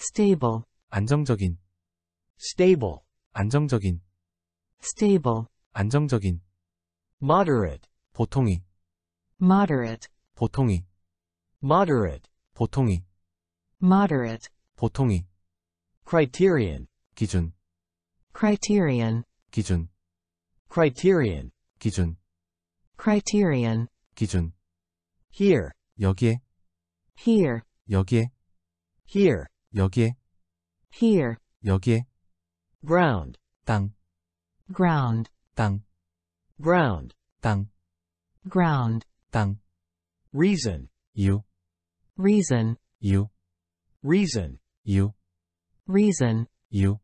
[SPEAKER 1] stable 안정적인 stable 안정적인 stable 안정적인 moderate 보통이
[SPEAKER 2] moderate
[SPEAKER 1] 보통이 moderate 보통이
[SPEAKER 2] moderate 보통이 criterion 기준 criterion 기준 criterion 기준 criterion 기준 here 여기에 here 여기에 here 여기에 here 여기에 ground
[SPEAKER 1] 땅 ground 땅 ground 땅 ground reason you reason you reason you reason you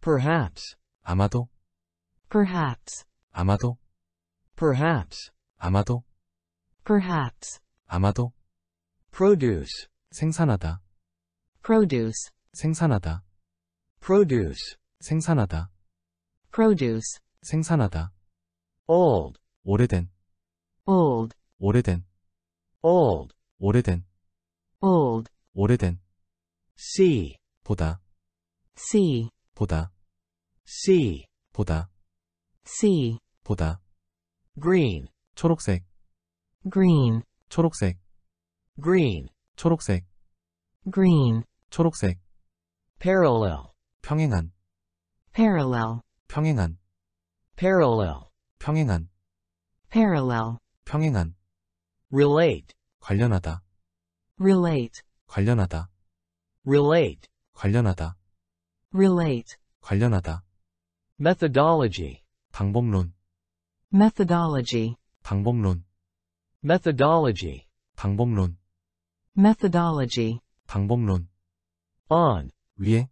[SPEAKER 1] perhaps 아마도 perhaps 아마도 perhaps 아마도 perhaps 아마도 produce 생산하다 produce 생산하다 produce 생산하다 produce 생산하다 old 오래된 old 오래된 old 오래된 old 오래된 see 보다 see 보다 see 보다 see 보다 green 초록색 green 초록색 green 초록색 green 초록색 parallel 평행한 parallel 평행한 parallel 평행한 parallel 평행한 relate 관련하다
[SPEAKER 2] relate
[SPEAKER 1] 관련하다 relate 관련하다
[SPEAKER 2] relate
[SPEAKER 1] 관련하다
[SPEAKER 2] methodology
[SPEAKER 1] 방법론
[SPEAKER 2] methodology
[SPEAKER 1] 방법론
[SPEAKER 2] methodology
[SPEAKER 1] 방법론
[SPEAKER 2] methodology
[SPEAKER 1] 방법론 on 위에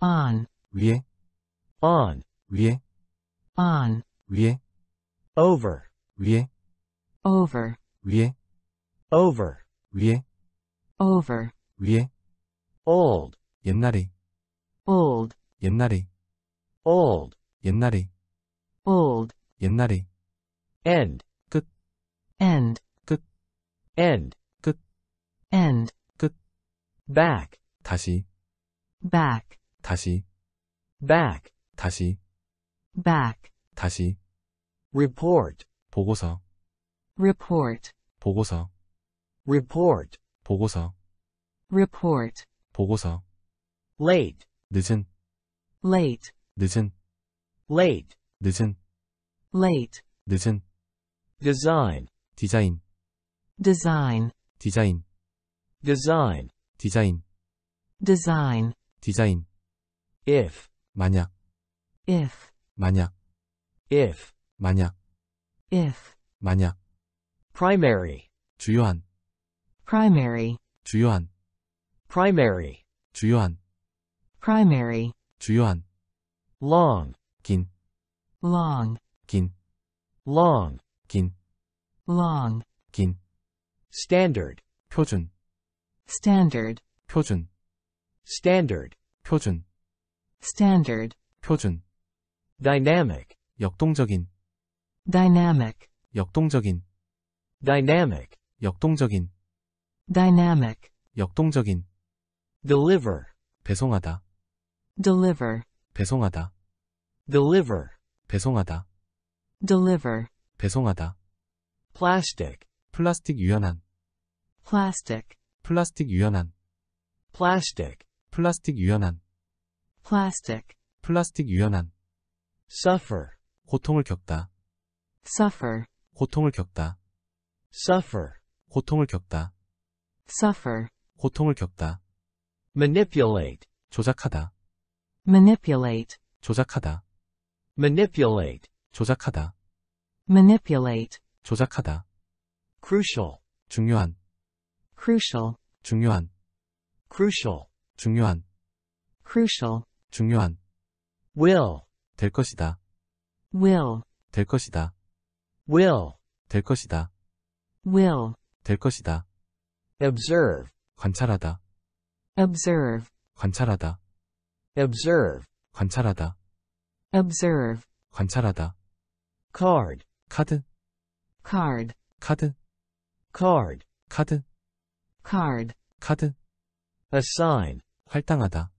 [SPEAKER 1] on 위에 on 위에
[SPEAKER 6] on
[SPEAKER 7] 위에
[SPEAKER 1] over 위에 over 위에 over 위에 over 위에 old 옛날에 old 옛날에 old 옛날에 old 옛날에 end 끝 end 끝 end 끝 end 끝 back 다시 back 다시 back 다시 back 다시 report 보고서
[SPEAKER 6] report 보고서 report 보고서 report 보고서 late 늦은 late
[SPEAKER 4] 늦은 late 늦은 late 늦은
[SPEAKER 1] design 디자인 design 디자인 design 디자인 design 디자인 if 만약 if 만약 if 만약 if 만약 primary 주요한
[SPEAKER 2] primary
[SPEAKER 1] 주요한 primary 주요한
[SPEAKER 2] primary
[SPEAKER 1] 주요한 long 긴 long 긴 long 긴 long 긴 standard 표준 standard 표준 standard 표준 standard 표준 dynamic 역동적인 dynamic 역동적인 dynamic, 역동적인
[SPEAKER 2] dynamic,
[SPEAKER 1] 역동적인 deliver, 배송하다
[SPEAKER 6] deliver,
[SPEAKER 1] 배송하다 deliver, 배송하다 deliver, 배송하다
[SPEAKER 2] plastic,
[SPEAKER 1] 플라스틱 유연한 plastic, 플라스틱 유연한 plastic, 플라스틱 유연한 plastic, 플라스틱 유연한 suffer, 고통을 겪다 suffer, 고통을 겪다 suffer 고통을 겪다 suffer 고통을 겪다 manipulate 조작하다 manipulate 조작하다 manipulate 조작하다 manipulate 조작하다 crucial 중요한 crucial 중요한 crucial 중요한 crucial 중요한 will 될 것이다 will 될 것이다 will 될 것이다 will 될 것이다. observe 관찰하다.
[SPEAKER 6] observe
[SPEAKER 1] 관찰하다. observe 관찰하다. observe
[SPEAKER 3] 관찰하다.
[SPEAKER 1] card 카드 card 카드 card 카드 card 카드 assign 할당하다.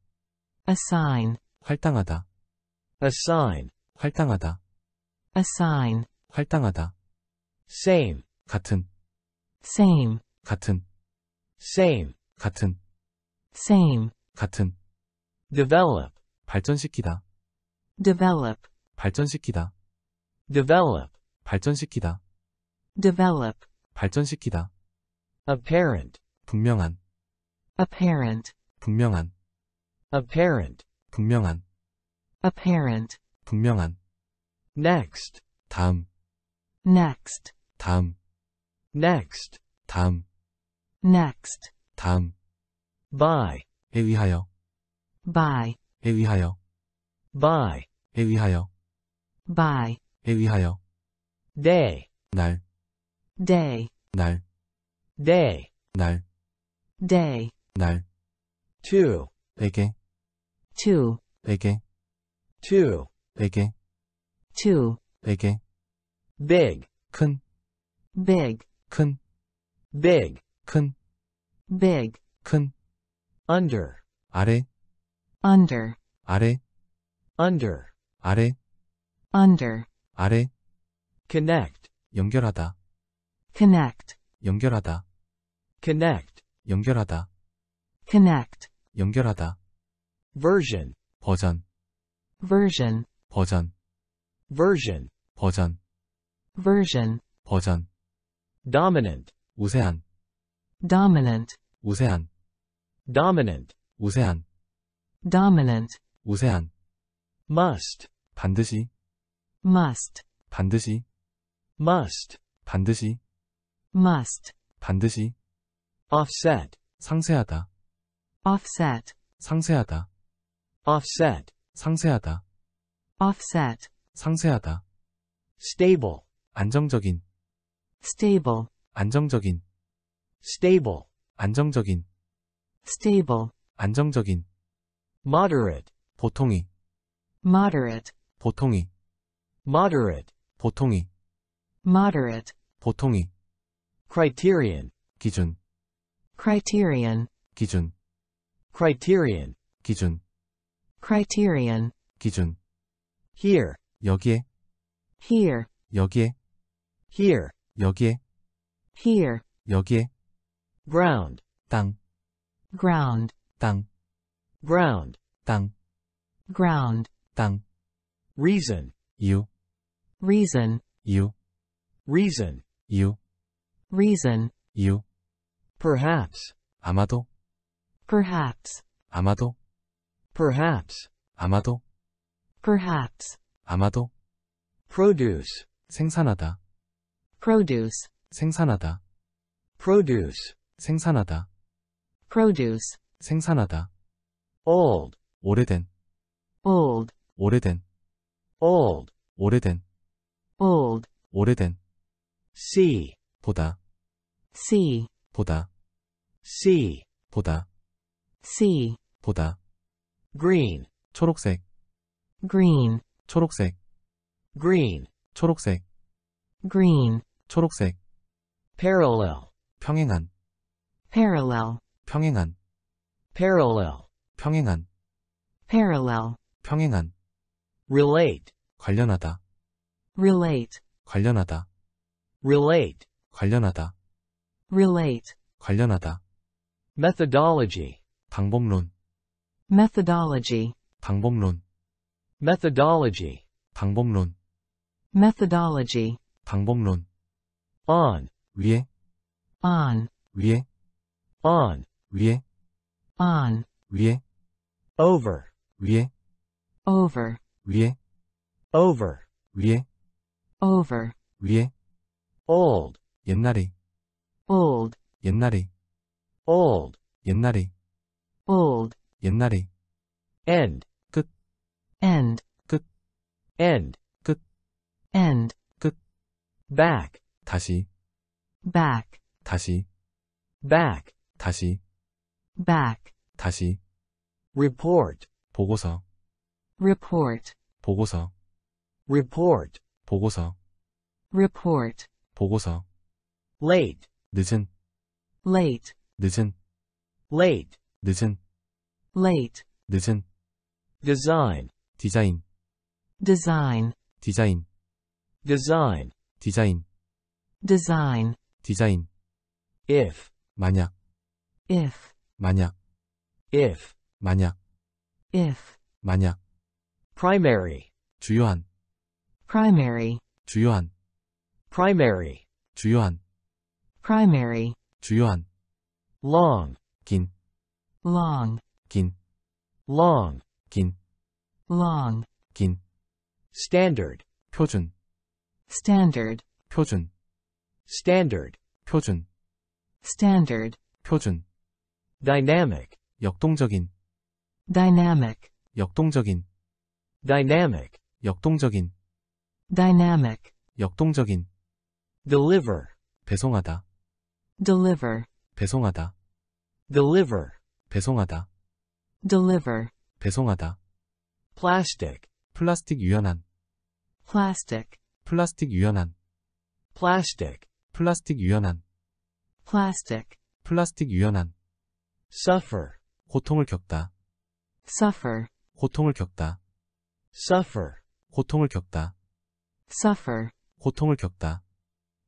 [SPEAKER 1] assign 할당하다. assign 할당하다. assign 할당하다. same 같은 same 같은 same
[SPEAKER 3] 같은 same 같은 develop 발전시키다
[SPEAKER 1] develop 발전시키다 develop 발전시키다 develop 발전시키다 apparent 분명한 apparent 분명한 apparent 분명한
[SPEAKER 2] apparent 분명한 next 다음 next
[SPEAKER 1] 다음
[SPEAKER 10] next 다음 next
[SPEAKER 1] 다음 By.에 의하여 By.에 의하여 By.에
[SPEAKER 9] 의하여 By.에 의하여 day 날 day 날 day 날 day 날 to 에게 to 에게
[SPEAKER 1] big 큰 big 큰 big 큰 big 큰 under 아래 under 아래 under
[SPEAKER 9] 아래 under 아래
[SPEAKER 2] connect 연결하다 connect
[SPEAKER 9] 연결하다 connect 연결하다
[SPEAKER 2] connect 연결하다 version 버전 version
[SPEAKER 1] 버전 version 버전 version 버전 dominant 우세한 dominant 우세한 dominant 우세한 dominant 우세한 must 반드시 must 반드시 must
[SPEAKER 3] 반드시
[SPEAKER 2] must
[SPEAKER 1] 반드시 offset 상세하다 offset 상세하다 offset 상세하다 offset 상세하다 stable 안정적인 stable 안정적인 stable 안정적인 stable 안정적인 moderate 보통이
[SPEAKER 2] moderate
[SPEAKER 1] 보통이 moderate 보통이
[SPEAKER 2] moderate
[SPEAKER 1] 보통이 criterion 기준 criterion 기준 criterion 기준 criterion 기준 here 여기에 here 여기에 here 여기에 here 여기에 ground 땅 ground 땅 ground 땅 ground 땅 reason 이유 reason 이유 reason
[SPEAKER 7] 이유 reason 이유
[SPEAKER 6] perhaps 아마도 perhaps 아마도 perhaps
[SPEAKER 7] 아마도
[SPEAKER 1] perhaps 아마도 produce 생산하다 produce 생산하다 produce 생산하다 produce 생산하다 old 오래된 old 오래된 old 오래된 old 오래된 see 보다 see 보다 see 보다 see 보다 green 초록색 green 초록색 green 초록색 green 초록색 parallel 평행한 parallel 평행한 parallel 평행한 parallel 평행한 relate 관련하다 relate 관련하다 relate 관련하다 relate 관련하다 methodology 방법론
[SPEAKER 2] methodology
[SPEAKER 1] 방법론 methodology 방법론
[SPEAKER 2] methodology
[SPEAKER 1] 방법론 on 위에 on 위에 on 위에 on 위에 over 위에
[SPEAKER 6] over 위에
[SPEAKER 1] over 위에 over 위에 old 옛날에 old 옛날에 old 옛날에 old 옛날에 end 끝 end 끝 end 끝 end 끝 back 다시 back 다시 back 다시 back 다시 report 보고서 report 보고서 report 보고서 report
[SPEAKER 3] 보고서
[SPEAKER 2] late 늦은 late 늦은 late 늦은 late 늦은 design
[SPEAKER 4] 디자인
[SPEAKER 1] design 디자인 design 디자인 design, 디자인 if 만약 if 만약 if 만약 if 만약
[SPEAKER 8] primary
[SPEAKER 1] 주요한
[SPEAKER 2] primary
[SPEAKER 1] 주요한 primary 주요한
[SPEAKER 2] primary
[SPEAKER 1] 주요한 long 긴 long 긴 long 긴 long 긴 standard 표준 standard 표준 standard 표준 standard 표준 dynamic 역동적인 dynamic 역동적인 dynamic 역동적인 dynamic 역동적인 deliver 배송하다 deliver 배송하다 deliver 배송하다
[SPEAKER 6] deliver 배송하다 plastic
[SPEAKER 1] 플라스틱 유연한 plastic 플라스틱 유연한 plastic 플라스틱 유연한
[SPEAKER 10] plastic
[SPEAKER 1] 플라스틱 유연한 suffer 고통을 겪다 suffer 고통을 겪다 suffer 고통을 겪다 suffer 고통을 겪다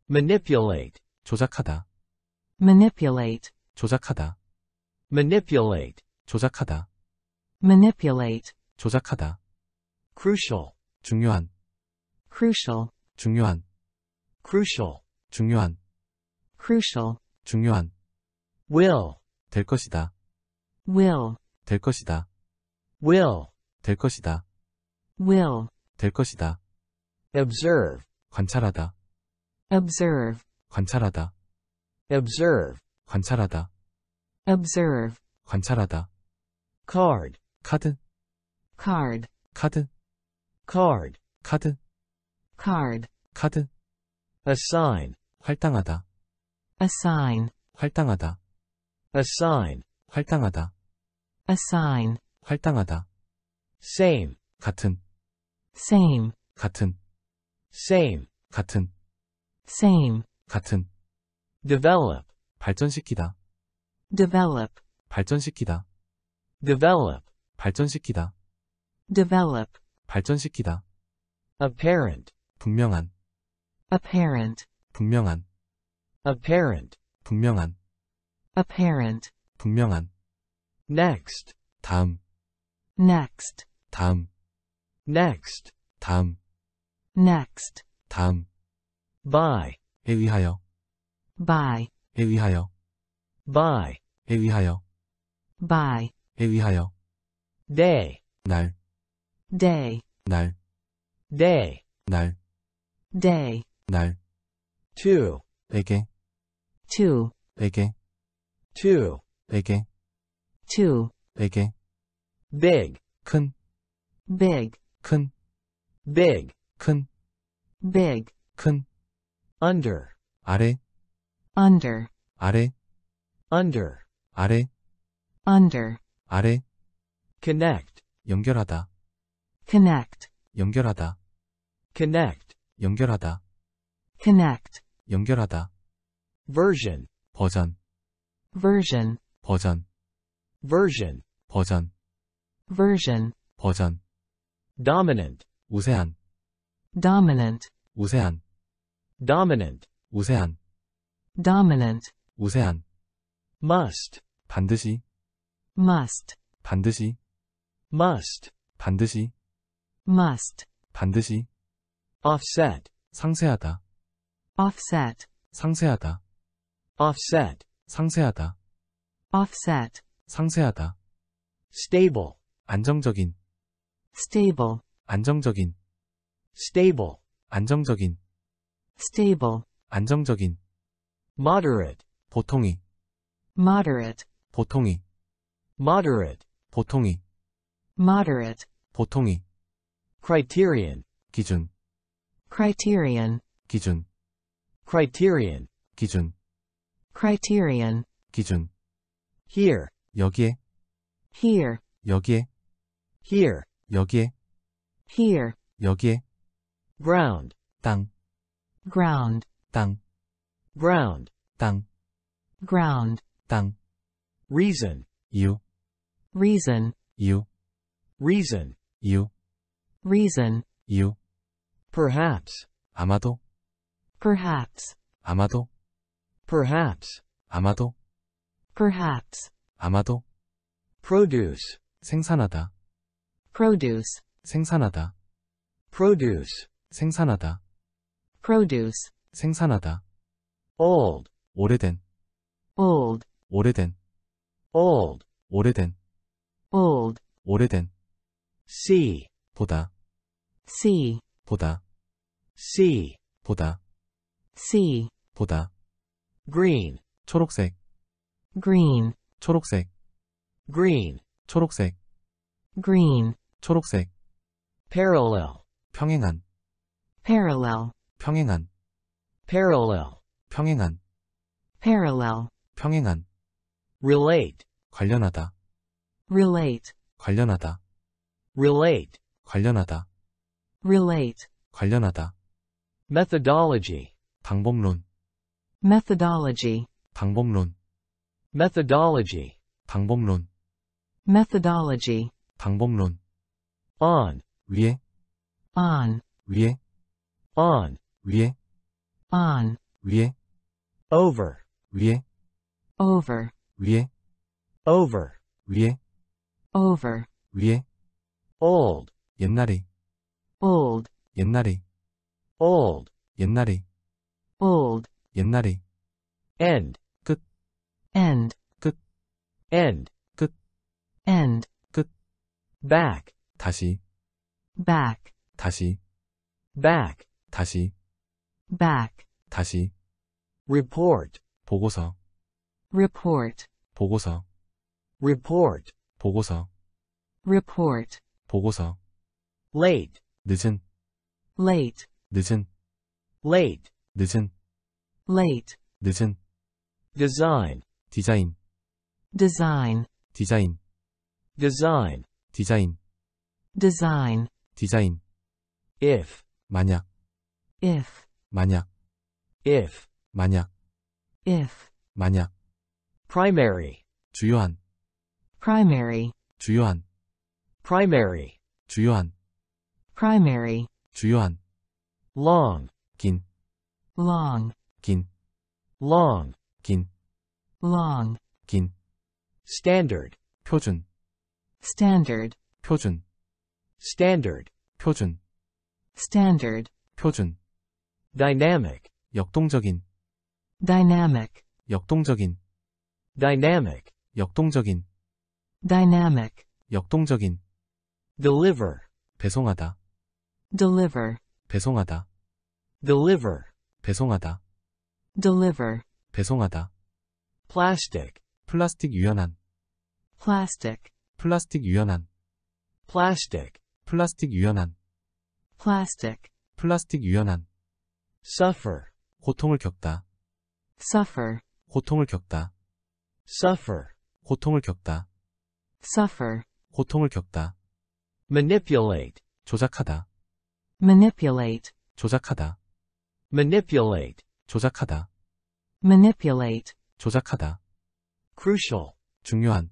[SPEAKER 1] manipulate 조작하다 manipulate 조작하다 manipulate 조작하다
[SPEAKER 2] manipulate
[SPEAKER 1] 조작하다 crucial 중요한 crucial 중요한 crucial 중요한 crucial 중요한 will 될 것이다 will 될 것이다 will 될 것이다 will 될 것이다 observe 관찰하다
[SPEAKER 6] observe
[SPEAKER 1] 관찰하다 observe 관찰하다
[SPEAKER 6] observe
[SPEAKER 1] 관찰하다 card 카드 card 카드 card 카드 card 카드 assign 할당하다. assign 할당하다. assign, 할당하다. assign 할당하다. same,
[SPEAKER 3] 같은 same 같은 same, 같은 same 같은
[SPEAKER 2] develop,
[SPEAKER 1] 발전시키다. develop 발전시키다. develop, 발전시키다. develop 발전시키다. apparent, 분명한 apparent 분명한 apparent 분명한 apparent 분명한 next 다음 next 다음 next 다음
[SPEAKER 10] next
[SPEAKER 1] 다음 by에 의하여 by에 의하여 by에 의하여
[SPEAKER 2] by에 의하여 day 날 day 날 day 날 day
[SPEAKER 9] 날 two, 네개 two, 네개 two, 네개 two, 네개
[SPEAKER 1] big, 큰, big, 큰, big, 큰, big, 큰, under,
[SPEAKER 9] 아래,
[SPEAKER 2] under,
[SPEAKER 1] 아래, under, 아래, under, 아래, connect, 연결하다, connect, 연결하다, connect, 연결하다, connect, 연결하다. version 버전 version 버전 version 버전 version 버전 dominant 우세한 dominant 우세한 dominant
[SPEAKER 3] 우세한
[SPEAKER 2] dominant 우세한 must 반드시 must 반드시 must 반드시 must
[SPEAKER 1] 반드시 offset 상세하다 offset, 상세하다, offset, 상세하다, offset, 상세하다, stable, 안정적인, stable, 안정적인, stable, 안정적인, stable, 안정적인, moderate, 보통이,
[SPEAKER 2] moderate,
[SPEAKER 1] 보통이, moderate, 보통이,
[SPEAKER 2] moderate,
[SPEAKER 1] 보통이, criterion, 기준, criterion, 기준, criterion
[SPEAKER 4] 기준
[SPEAKER 2] criterion 기준 here 여기에 here 여기에 here 여기에 here
[SPEAKER 5] 여기에
[SPEAKER 1] ground 땅 ground 땅 ground 땅 ground 땅 reason 이유 reason 이유 reason 이유 reason 이유 perhaps 아마도 perhaps 아마도 perhaps 아마도 perhaps 아마도 produce 생산하다 produce 생산하다 produce 생산하다 produce 생산하다 old 오래된 old 오래된 old 오래된 old 오래된 see 보다 see 보다 see 보다 see 보다 green 초록색 green 초록색 green 초록색 green 초록색 parallel 평행한 parallel 평행한 parallel 평행한
[SPEAKER 2] parallel
[SPEAKER 1] 평행한 relate 관련하다
[SPEAKER 2] relate
[SPEAKER 1] 관련하다 relate 관련하다 relate 관련하다 methodology 방법론
[SPEAKER 2] methodology
[SPEAKER 1] 방법론
[SPEAKER 2] methodology
[SPEAKER 1] 방법론
[SPEAKER 2] methodology
[SPEAKER 1] 방법론 on 위에 on 위에 on 위에 on 위에 over 위에 over 위에 over
[SPEAKER 7] 위에 over 위에 old 옛날에 old 옛날에 old 옛날에 old 옛날에
[SPEAKER 1] end 끝 end 끝 end 끝 end 끝 back 다시 back 다시 back 다시 back 다시 report 보고서 report 보고서 report 보고서
[SPEAKER 2] report 보고서 late 늦은 late 늦은 late 늦은 late 늦은 design 디자인 design
[SPEAKER 4] 디자인
[SPEAKER 1] design 디자인 design 디자인
[SPEAKER 8] if 만약 if 만약 if 만약 if 만약 primary
[SPEAKER 9] 주요한
[SPEAKER 2] primary
[SPEAKER 1] 주요한 primary 주요한
[SPEAKER 2] primary
[SPEAKER 1] 주요한 long 긴 long, kin, long, kin, long, kin. Standard, 표준, standard, 표준, standard, 표준, standard, 표준. Dynamic, 역동적인, dynamic, 역동적인, dynamic, 역동적인,
[SPEAKER 2] dynamic,
[SPEAKER 1] 역동적인. Deliver, 배송하다,
[SPEAKER 6] deliver,
[SPEAKER 1] 배송하다. Deliver. 배송하다. deliver. 배송하다.
[SPEAKER 6] plastic.
[SPEAKER 1] 플라스틱 유연한. plastic. 플라스틱 유연한.
[SPEAKER 10] plastic.
[SPEAKER 1] 플라스틱 유연한. plastic. 플라스틱 유연한. suffer. 고통을 겪다. suffer. 고통을 겪다. suffer. 고통을 겪다. suffer. 고통을 겪다. manipulate. 조작하다.
[SPEAKER 2] manipulate.
[SPEAKER 1] 조작하다. manipulate 조작하다 manipulate 조작하다 crucial 중요한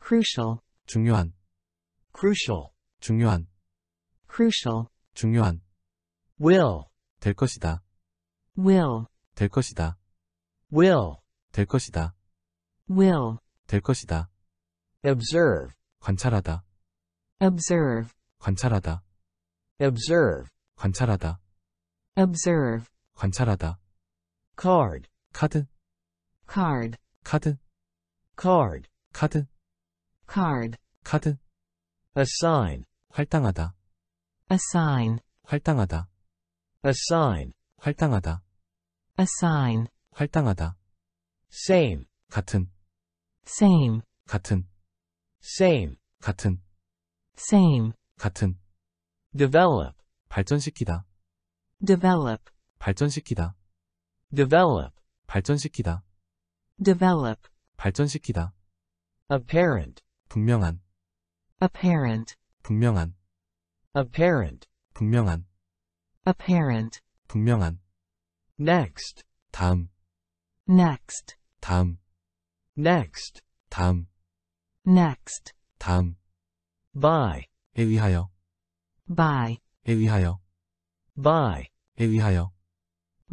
[SPEAKER 1] crucial 중요한 crucial 중요한 crucial 중요한 will 될 것이다 will 될 것이다 will 될 것이다 will 될 것이다 observe 관찰하다
[SPEAKER 6] observe
[SPEAKER 1] 관찰하다 observe 관찰하다
[SPEAKER 6] observe,
[SPEAKER 1] 관찰하다. card, 카드, card, 카드, card, 카드, card, 카드. assign, 할당하다. assign, 할당하다. assign, 할당하다. assign, 할당하다. same, 같은, same, 같은, same, 같은, same, 같은. develop, 발전시키다. develop 발전시키다 develop 발전시키다 develop 발전시키다 apparent 분명한 apparent 분명한 apparent 분명한 apparent 분명한 next 다음 next 다음 next 다음
[SPEAKER 10] next
[SPEAKER 1] 다음 by에 의하여 by에 의하여 by 에 의하여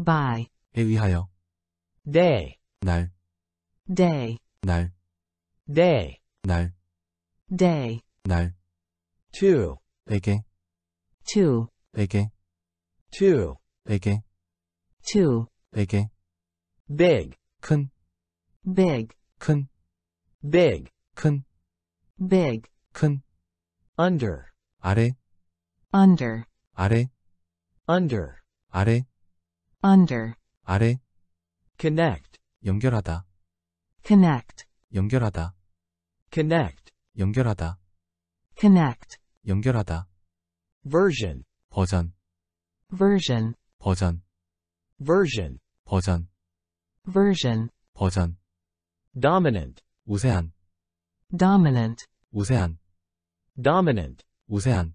[SPEAKER 1] by 에 의하여
[SPEAKER 2] day 날 day 날 day 날 day 날 to 에게 to
[SPEAKER 9] 에게 to 에게 to 에게
[SPEAKER 1] big 큰 big 큰 big 큰 big 큰 under 아래 under 아래 under 아래 under 아래 connect 연결하다
[SPEAKER 2] connect 연결하다 connect
[SPEAKER 1] 연결하다 connect 연결하다 version 버전 version 버전 version 버전 version 버전 dominant 우세한 dominant 우세한 dominant 우세한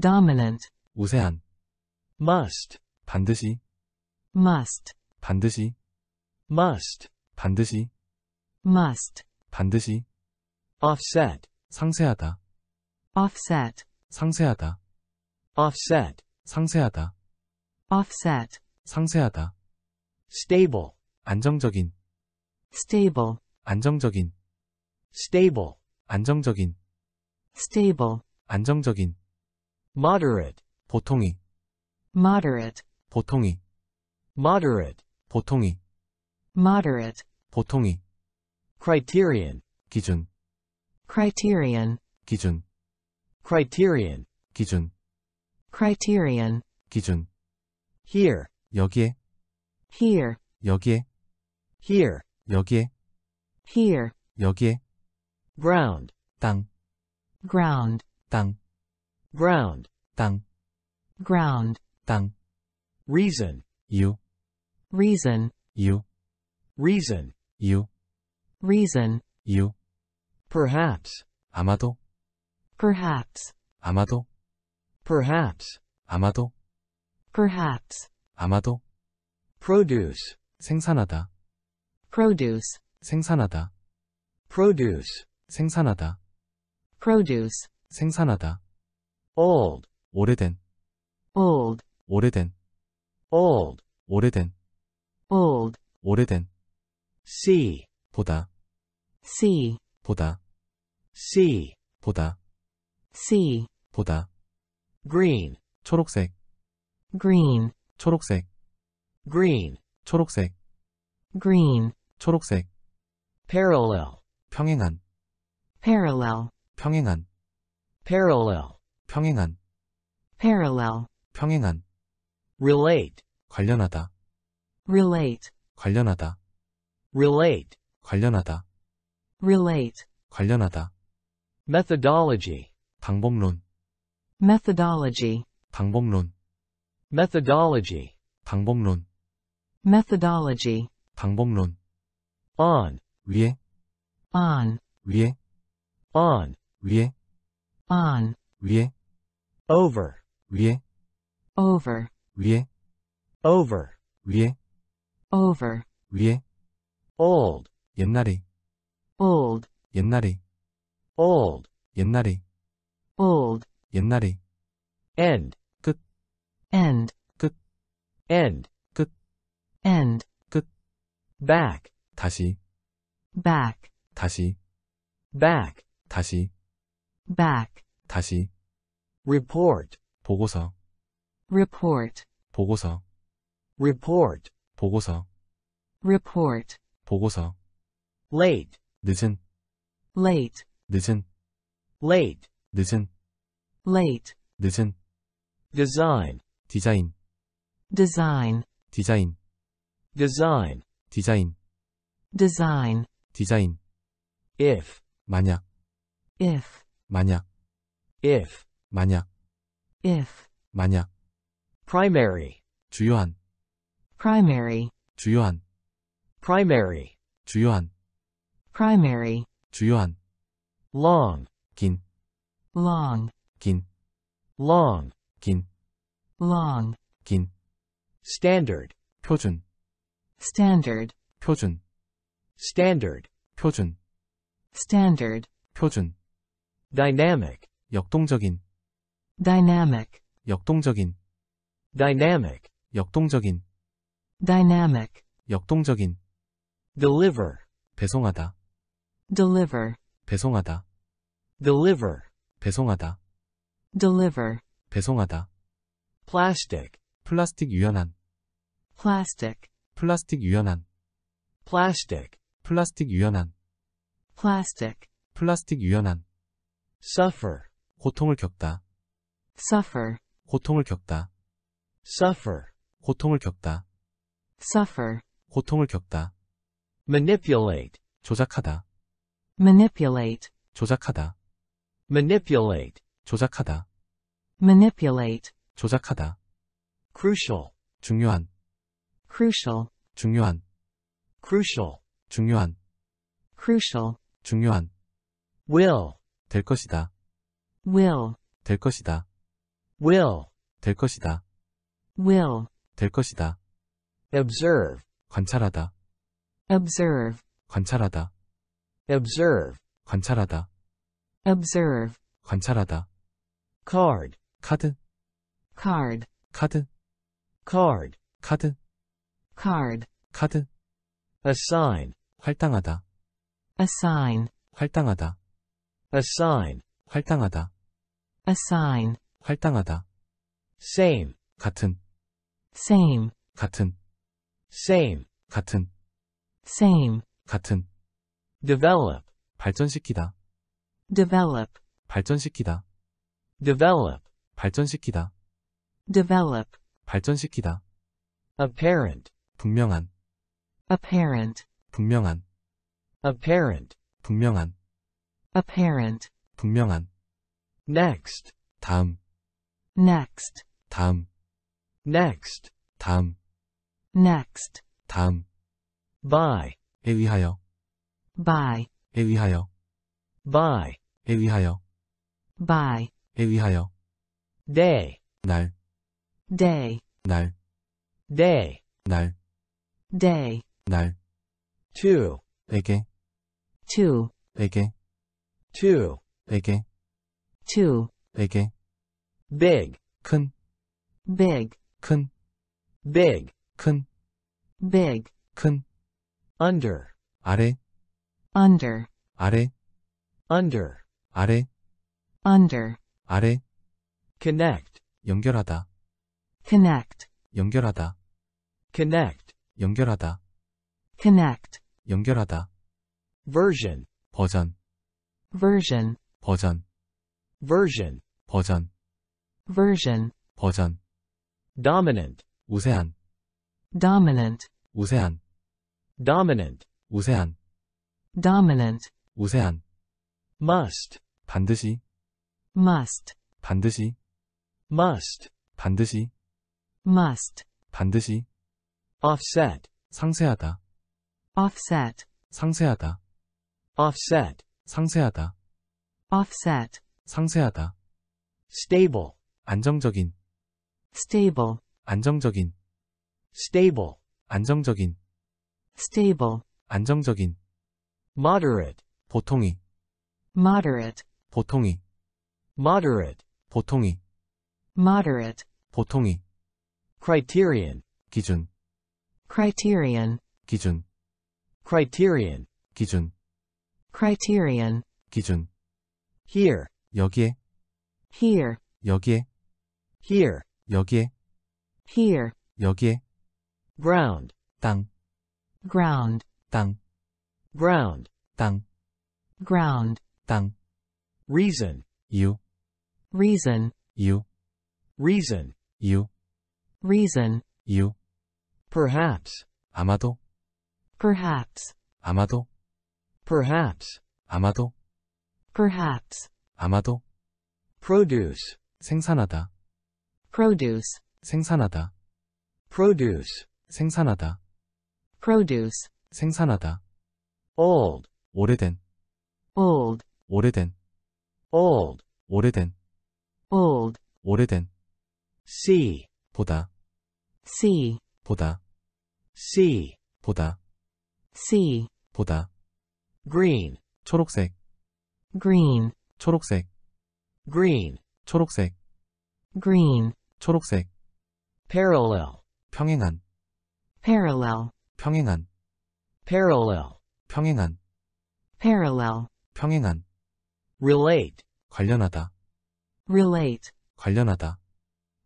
[SPEAKER 1] dominant 우세한 must 반드시 must
[SPEAKER 3] 반드시
[SPEAKER 10] must 반드시 must
[SPEAKER 1] 반드시 offset 상세하다 offset 상세하다 offset 상세하다 offset 상세하다 stable 안정적인 stable 안정적인 stable 안정적인 stable 안정적인 moderate 보통이
[SPEAKER 2] moderate
[SPEAKER 1] 보통이 moderate 보통이
[SPEAKER 2] moderate
[SPEAKER 1] 보통이 criterion 기준 criterion 기준 criterion
[SPEAKER 4] 기준
[SPEAKER 2] criterion 기준 here 여기에 here 여기에 here 여기에 here
[SPEAKER 5] 여기에
[SPEAKER 1] ground 땅 ground 땅 ground 땅 ground Tang. Reason. You. Reason. You. Reason. You. Reason. You. Perhaps. 아마도. Perhaps. 아마도. Perhaps. 아마도. Perhaps. 아마도. Produce. 생산하다. Produce. 생산하다. Produce. 생산하다. Produce. 생산하다. Old. 오래된. Old. 오래된 old 오래된 old 오래된 see 보다 see 보다 see 보다 see 보다 green 초록색 green 초록색 green 초록색 green 초록색 parallel 평행한 parallel 평행한 parallel 평행한 parallel 평행한 relate 관련하다
[SPEAKER 2] relate
[SPEAKER 1] 관련하다 relate 관련하다
[SPEAKER 2] relate
[SPEAKER 1] 관련하다 methodology 방법론 methodology 방법론 methodology 방법론 methodology 방법론 on 위에 on 위에 on 위에 on 위에 over 위에 over 위에 over 위에
[SPEAKER 6] over
[SPEAKER 7] 위에 old 옛날에 old 옛날에 old 옛날에 old 옛날에
[SPEAKER 6] end
[SPEAKER 1] 끝 end 끝 end 끝 end 끝 back
[SPEAKER 4] 다시 back 다시 back 다시 back 다시
[SPEAKER 10] report
[SPEAKER 4] 보고서
[SPEAKER 6] report 보고서 report 보고서 report 보고서 late 늦은 late
[SPEAKER 4] 늦은 late 늦은 late 늦은
[SPEAKER 1] design 디자인 design 디자인 design 디자인 design 디자인 if 만약 if 만약 if 만약 if 만약 primary 주요한
[SPEAKER 2] primary
[SPEAKER 1] 주요한 primary 주요한
[SPEAKER 2] primary
[SPEAKER 1] 주요한 long 긴 long 긴 long 긴 long 긴 standard 표준 standard 표준 standard 표준 standard 표준 dynamic 역동적인 dynamic 역동적인 dynamic 역동적인 dynamic 역동적인 deliver 배송하다 deliver 배송하다 deliver 배송하다
[SPEAKER 6] deliver
[SPEAKER 1] 배송하다 plastic 플라스틱 유연한 plastic 플라스틱 유연한 plastic 플라스틱 유연한 plastic 플라스틱 유연한 suffer 고통을 겪다 suffer 고통을 겪다 suffer 고통을 겪다 suffer 고통을 겪다 manipulate 조작하다 manipulate 조작하다 manipulate 조작하다 manipulate 조작하다 crucial 중요한 crucial 중요한 crucial 중요한 crucial 중요한 will 될 것이다 will 될 것이다 will 될 것이다 will 될 것이다. observe 관찰하다.
[SPEAKER 6] observe
[SPEAKER 1] 관찰하다. observe 관찰하다. observe 관찰하다. card 카드 card 카드 card 카드 card 카드 assign 할당하다. assign 할당하다. assign 할당하다. assign 할당하다. same 같은 same 같은 same
[SPEAKER 3] 같은
[SPEAKER 2] same
[SPEAKER 1] 같은 develop 발전시키다 develop 발전시키다 develop 발전시키다 develop 발전시키다 apparent 분명한 apparent 분명한 apparent 분명한 apparent 분명한
[SPEAKER 2] next 다음 next 다음 next 다음 next
[SPEAKER 1] 다음 by에 의하여 by에 의하여 by에
[SPEAKER 9] 의하여 by에 의하여 day 날 day 날 day 날 day 날 to 에게 to 에게 to 에게 to 에게
[SPEAKER 1] big 큰 big 큰 big 큰 big 큰 under 아래 under 아래 under 아래 under 아래 connect 연결하다
[SPEAKER 2] connect
[SPEAKER 1] 연결하다 connect 연결하다 connect 연결하다 version 버전 version 버전 version 버전 version 버전 dominant 우세한 dominant 우세한 dominant 우세한 dominant 우세한 must 반드시 must 반드시 must 반드시 must 반드시 offset 상세하다 offset 상세하다 offset 상세하다 offset 상세하다 stable 안정적인 stable 안정적인 stable 안정적인 stable 안정적인 moderate 보통이
[SPEAKER 2] moderate
[SPEAKER 1] 보통이 moderate 보통이
[SPEAKER 2] moderate
[SPEAKER 1] 보통이 criterion 기준 criterion 기준 criterion 기준 criterion 기준 here 여기에 here 여기에 here 여기에 here 여기에 ground 땅 ground 땅 ground 땅 ground 땅 reason you reason you reason you reason you perhaps 아마도 perhaps 아마도 perhaps 아마도 perhaps 아마도 produce 생산하다 produce 생산하다 produce 생산하다 produce 생산하다 old 오래된 old 오래된 old 오래된 old 오래된 see 보다 see 보다 see 보다 see 보다 green 초록색 green 초록색 green 초록색 green 초록색 parallel 평행한 parallel 평행한 parallel 평행한 parallel 평행한 relate 관련하다 relate 관련하다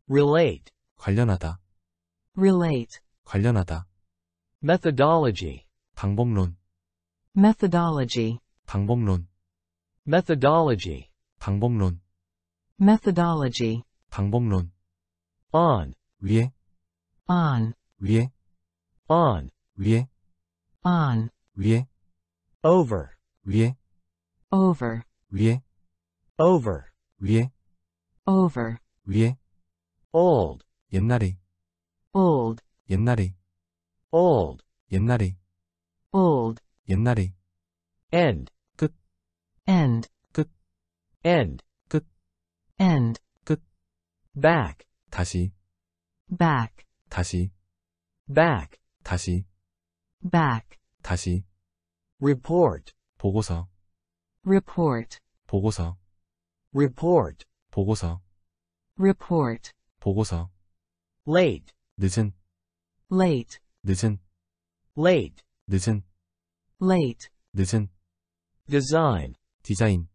[SPEAKER 1] relate 관련하다 relate 관련하다 methodology 방법론
[SPEAKER 2] methodology
[SPEAKER 1] 방법론 methodology 방법론
[SPEAKER 2] methodology
[SPEAKER 1] 방법론 on 위에 on 위에 on 위에 on 위에 over 위에 over 위에 over 위에 over 위에 old 옛날에 old 옛날에 old 옛날에 old 옛날에 end 끝 end 끝 end 끝 end 끝 back 다시 back 다시 back 다시 back 다시 report 보고서 report 보고서
[SPEAKER 6] report 보고서 report 보고서 late 늦은 late 늦은 late
[SPEAKER 4] 늦은 late 늦은
[SPEAKER 2] design
[SPEAKER 4] 디자인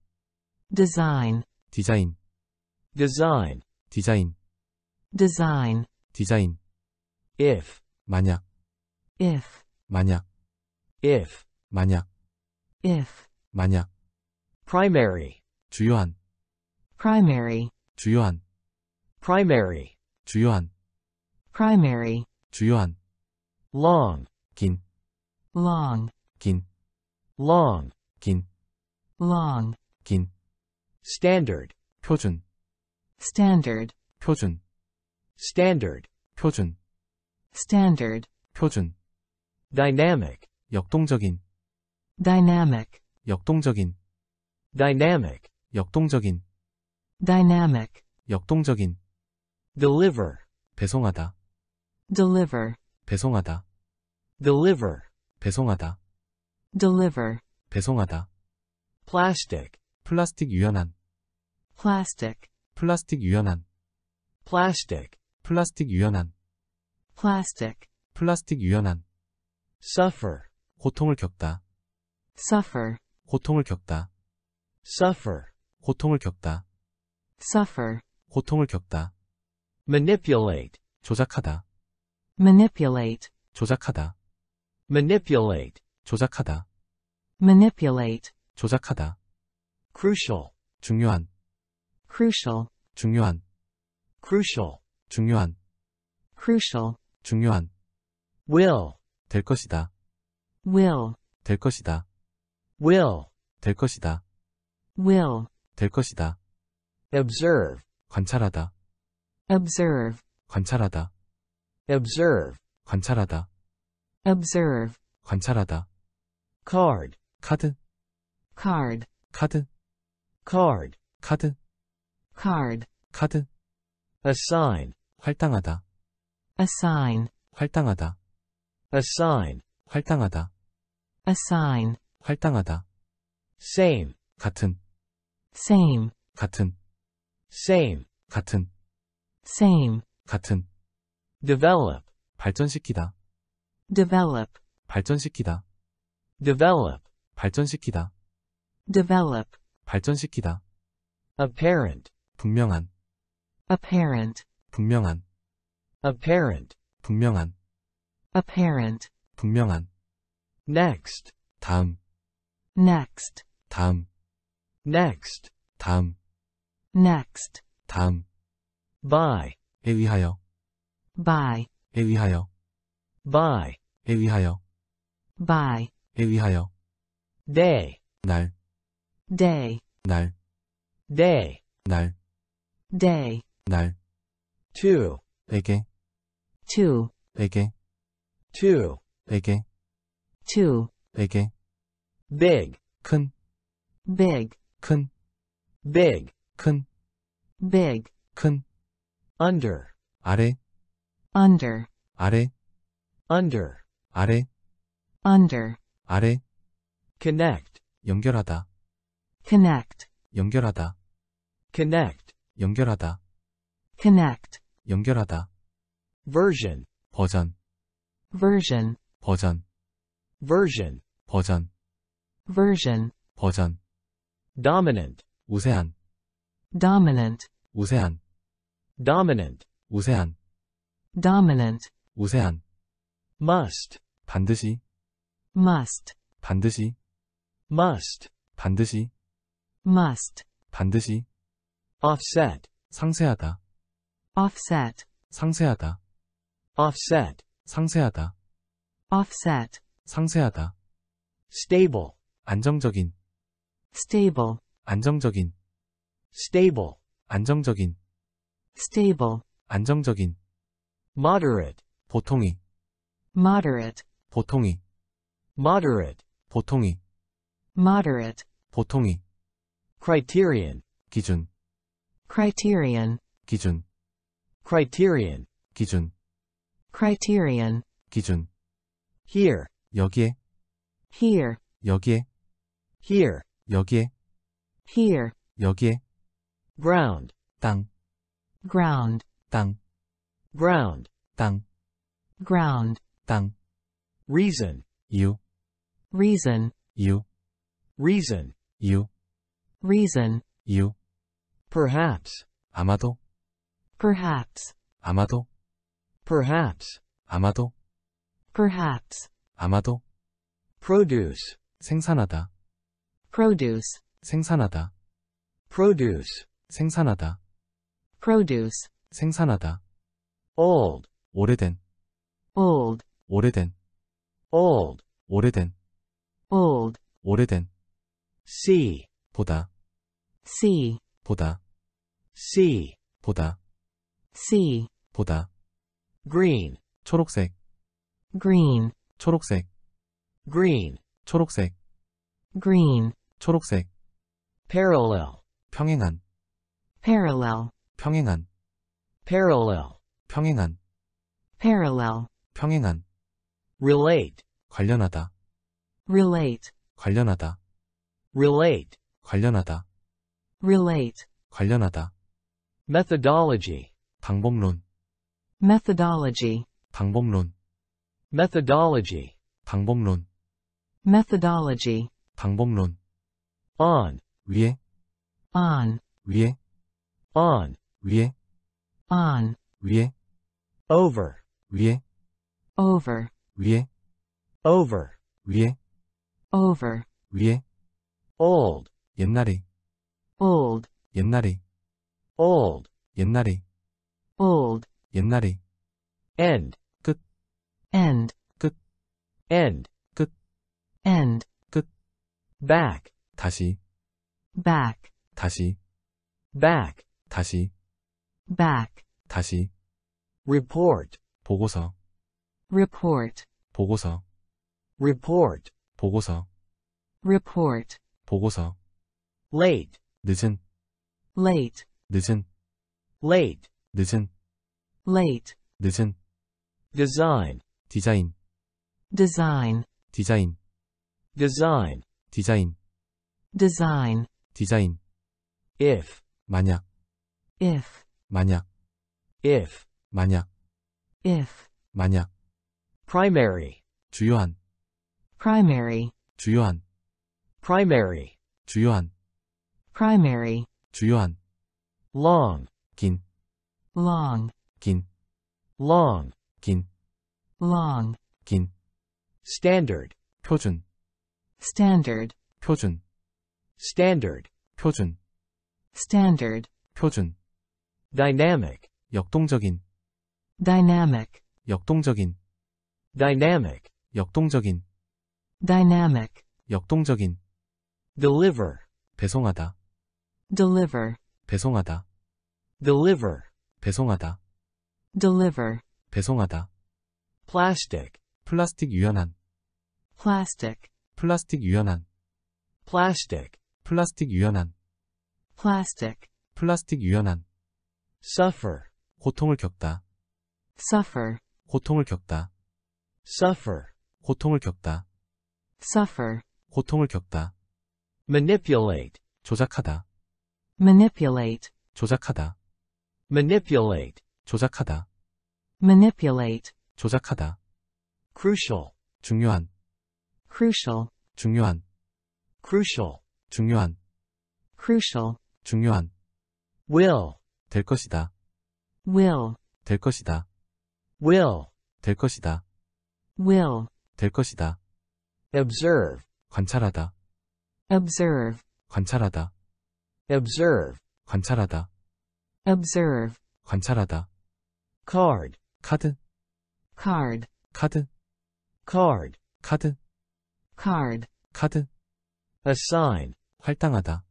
[SPEAKER 1] design 디자인 design 디자인 design 디자인 if 만약 if 만약 if 만약 if 만약
[SPEAKER 8] primary
[SPEAKER 1] 주요한 primary 주요한 primary 주요한
[SPEAKER 2] primary 주요한 long 긴 long 긴 long 긴 long
[SPEAKER 1] 긴 standard 표준 standard 표준 standard 표준 standard 표준 dynamic 역동적인 dynamic 역동적인 dynamic 역동적인
[SPEAKER 2] dynamic
[SPEAKER 1] 역동적인 deliver 배송하다 deliver 배송하다 deliver 배송하다
[SPEAKER 6] deliver 배송하다 plastic
[SPEAKER 1] 플라스틱 유연한 plastic 플라스틱 유연한 plastic 플라스틱 유연한 plastic 플라스틱 유연한 suffer 고통을 겪다 suffer 고통을 겪다 suffer 고통을 겪다 suffer 고통을 겪다 manipulate 조작하다 manipulate 조작하다 manipulate 조작하다 manipulate 조작하다 crucial 중요한 crucial 중요한 crucial 중요한 crucial 중요한 will 될 것이다 will 될 것이다 will 될 것이다 will 될 것이다 observe 관찰하다
[SPEAKER 6] observe
[SPEAKER 1] 관찰하다 observe 관찰하다
[SPEAKER 6] observe
[SPEAKER 1] 관찰하다 card 카드 card 카드 card 카드 card 카드 assign 할당하다 assign 할당하다 assign 할당하다 assign 할당하다 same
[SPEAKER 3] 같은 same 같은 same 같은
[SPEAKER 2] same 같은 develop
[SPEAKER 1] 발전시키다 develop 발전시키다 develop 발전시키다 develop 발전시키다 apparent 분명한 apparent 분명한 apparent 분명한 apparent 분명한 next 다음 next 다음 next 다음
[SPEAKER 10] next
[SPEAKER 1] 다음 by에 의하여 by에 의하여 by에 의하여
[SPEAKER 2] by에 의하여 day 날 day 날 day 날 day
[SPEAKER 9] 날 to 내게 to 내게 to 내게 to 내게
[SPEAKER 1] big 큰 big 큰 big 큰 big 큰 under 아래 under 아래 under 아래 under 아래 connect 연결하다 connect 연결하다 connect 연결하다 connect, 연결하다. version, 버전, version, 버전, version, 버전, version, 버전. dominant, 우세한, dominant, 우세한, dominant, 우세한, dominant, 우세한. must, 반드시, must, 반드시, must, 반드시, must, 반드시. offset, 상세하다. offset, 상세하다, offset, 상세하다, offset, 상세하다, stable, 안정적인, stable, 안정적인, stable, 안정적인, stable, 안정적인, moderate, 보통이,
[SPEAKER 2] moderate,
[SPEAKER 1] 보통이,
[SPEAKER 4] moderate, 보통이,
[SPEAKER 2] moderate,
[SPEAKER 4] 보통이,
[SPEAKER 1] criterion, 기준, criterion, 기준, criterion
[SPEAKER 4] 기준
[SPEAKER 2] criterion 기준 here 여기에 here 여기에 here 여기에 here
[SPEAKER 5] 여기에
[SPEAKER 1] ground 땅 ground 땅 ground 땅 ground 땅 reason 이유 reason 이유 reason 이유 reason 이유 perhaps 아마도 perhaps, 아마도, perhaps, 아마도, perhaps, 아마도, produce, 생산하다, produce, 생산하다, produce, 생산하다, produce, 생산하다, old, 오래된, old, 오래된, old, 오래된, old, 오래된, see, 보다, see, 보다, see, 보다, see 보다 green 초록색 green 초록색 green 초록색 green 초록색 parallel 평행한 parallel 평행한 parallel 평행한 parallel 평행한 relate 관련하다 relate 관련하다 relate 관련하다 relate 관련하다 methodology 방법론
[SPEAKER 2] methodology
[SPEAKER 1] 방법론
[SPEAKER 2] methodology
[SPEAKER 1] 방법론
[SPEAKER 2] methodology
[SPEAKER 1] 방법론 on 위에 on 위에 on 위에
[SPEAKER 2] on 위에
[SPEAKER 1] over 위에 over 위에 over 위에 over 위에 old 옛날에 old 옛날에 old 옛날에 old 옛날에 end 끝 end 끝 end 끝 end 끝 back 다시 back 다시 back 다시 back 다시 report 보고서 report
[SPEAKER 3] 보고서
[SPEAKER 2] report 보고서 report 보고서 late 늦은 late 늦은 late 늦은 late 늦은 design 디자인 design
[SPEAKER 1] 디자인 design 디자인 design 디자인
[SPEAKER 8] if 만약 if 만약 if 만약 if 만약 primary
[SPEAKER 9] 주요한
[SPEAKER 1] primary 주요한 primary 주요한 primary 주요한 long 긴 long, 긴, long, 긴, long, 긴, standard, 표준, standard, 표준, standard, 표준, standard, 표준, dynamic, 역동적인, dynamic, 역동적인, dynamic, 역동적인,
[SPEAKER 2] dynamic,
[SPEAKER 1] 역동적인, deliver, 배송하다,
[SPEAKER 6] deliver,
[SPEAKER 1] 배송하다, deliver 배송하다.
[SPEAKER 6] deliver.
[SPEAKER 1] 배송하다.
[SPEAKER 6] plastic.
[SPEAKER 1] 플라스틱 유연한. plastic. 플라스틱 유연한. plastic. 플라스틱 유연한. plastic. 플라스틱 유연한. suffer. 고통을 겪다. suffer. 고통을 겪다. suffer. 고통을 겪다. suffer. 고통을 겪다. manipulate. 조작하다.
[SPEAKER 2] manipulate.
[SPEAKER 1] 조작하다. manipulate 조작하다
[SPEAKER 2] manipulate
[SPEAKER 1] 조작하다 crucial 중요한 crucial 중요한 crucial 중요한 crucial 중요한 will 될 것이다 will 될 것이다 will 될 것이다 will 될 것이다 observe 관찰하다
[SPEAKER 6] observe
[SPEAKER 1] 관찰하다 observe 관찰하다
[SPEAKER 6] observe
[SPEAKER 1] 관찰하다 card 카드 card 카드 card 카드 card 카드 assign 할당하다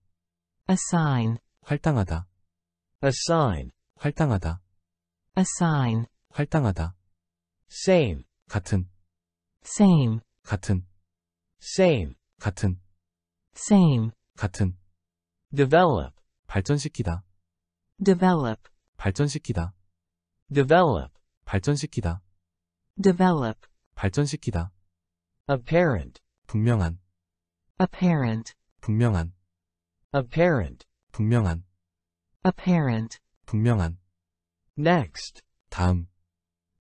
[SPEAKER 1] assign 할당하다 assign 할당하다 assign 할당하다 same 같은 same 같은 same 같은 same 같은 develop 발전시키다 develop 발전시키다 develop 발전시키다 develop 발전시키다 apparent 분명한 apparent 분명한 apparent 분명한 apparent 분명한 next 다음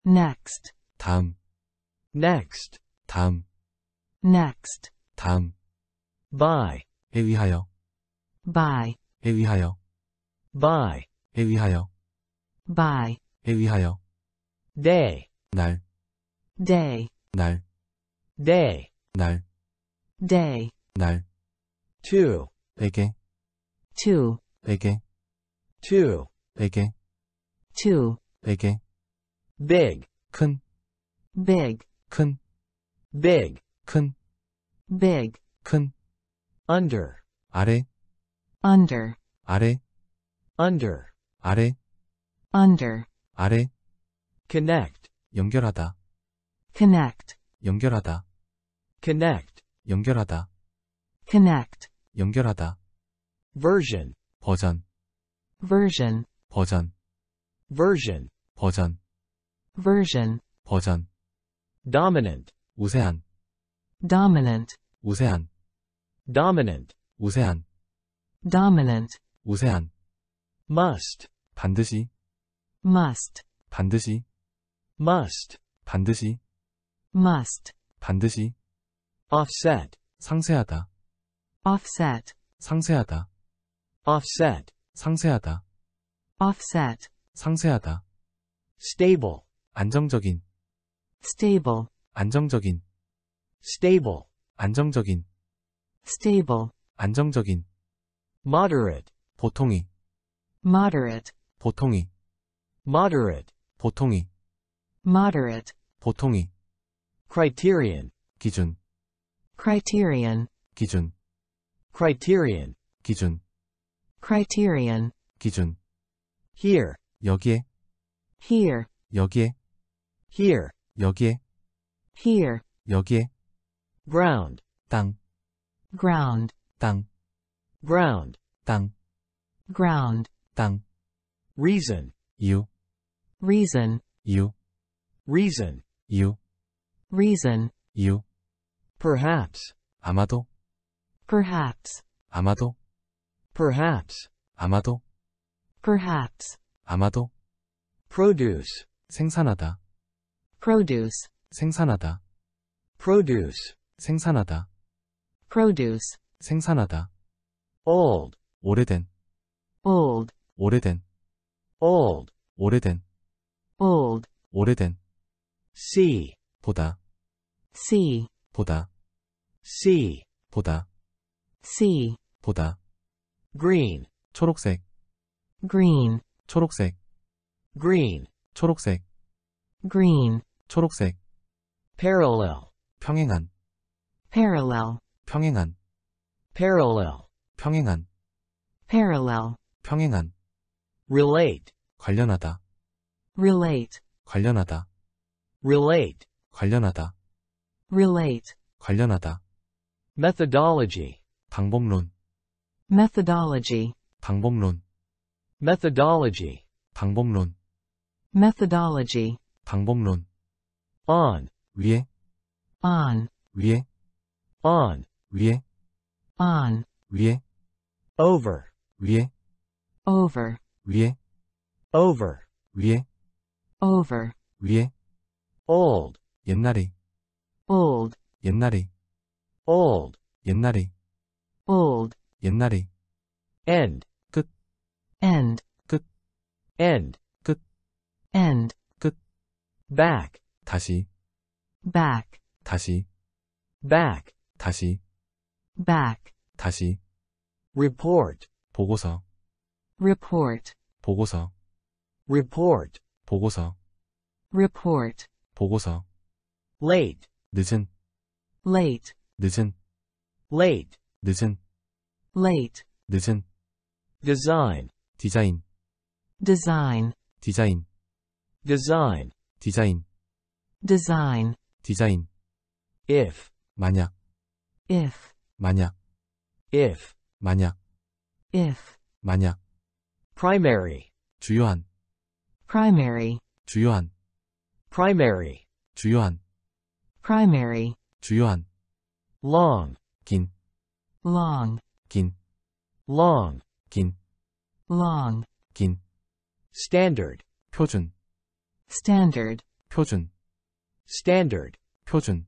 [SPEAKER 1] next 다음 next 다음
[SPEAKER 10] next
[SPEAKER 1] 다음 by에 의하여 by에 의하여 by에 의하여 by에 의하여
[SPEAKER 2] day 날 day 날 day 날 day 날 to
[SPEAKER 9] 에게 to 에게 to 에게 to 에게
[SPEAKER 1] big 큰 big 큰 big 큰 big 큰 under
[SPEAKER 9] 아래
[SPEAKER 2] under
[SPEAKER 1] 아래 under 아래 under 아래 connect 연결하다
[SPEAKER 2] connect
[SPEAKER 1] 연결하다 connect 연결하다 connect 연결하다 version 버전 version 버전 version 버전 version 버전 dominant 우세한 dominant 우세한 dominant 우세한 dominant 우세한 must 반드시 must 반드시 must 반드시 must 반드시 offset 상세하다 offset 상세하다 offset 상세하다 offset 상세하다 stable 안정적인 stable 안정적인 stable 안정적인 stable 안정적인 moderate
[SPEAKER 4] 보통이
[SPEAKER 2] moderate
[SPEAKER 4] 보통이 moderate 보통이
[SPEAKER 1] moderate 보통이 criterion
[SPEAKER 4] 기준
[SPEAKER 2] criterion 기준 criterion 기준 criterion 기준 here 여기에 here 여기에 here 여기에 here
[SPEAKER 5] 여기에
[SPEAKER 1] ground 땅 ground 땅 ground 땅 ground tăng reason you reason you reason you reason you perhaps 아마도 perhaps 아마도 perhaps 아마도 perhaps 아마도 produce 생산하다 produce 생산하다 produce 생산하다 produce 생산하다 old 오래된 old 오래된 old 오래된 old 오래된 see 보다 see 보다 see 보다 see 보다 green 초록색 green 초록색 green 초록색 green 초록색 parallel 평행한 parallel 평행한 parallel 평행한 parallel 평행한 relate 관련하다
[SPEAKER 2] relate
[SPEAKER 1] 관련하다 relate 관련하다
[SPEAKER 2] relate
[SPEAKER 1] 관련하다
[SPEAKER 2] methodology 방법론 methodology
[SPEAKER 1] 방법론
[SPEAKER 2] methodology
[SPEAKER 1] 방법론
[SPEAKER 2] methodology
[SPEAKER 1] 방법론 on 위에 on 위에 on 위에 on 위에 over 위에 over 위에 over 위에 over 위에 old 옛날에 old 옛날에 old 옛날에 old 옛날에 end 끝 end 끝 end 끝 end 끝 back 다시 back 다시 back 다시 back 다시
[SPEAKER 10] report
[SPEAKER 1] 보고서
[SPEAKER 6] report 보고서 report 보고서 report 보고서 late 늦은 late
[SPEAKER 4] 늦은 late 늦은 late 늦은
[SPEAKER 1] design 디자인 design 디자인 design 디자인 design 디자인 if 만약 if 만약 if 만약 if 만약 primary 주요한
[SPEAKER 2] primary
[SPEAKER 1] 주요한 primary 주요한
[SPEAKER 2] primary
[SPEAKER 1] 주요한 long 긴 long 긴 long 긴 long 긴 standard 표준 standard 표준 standard 표준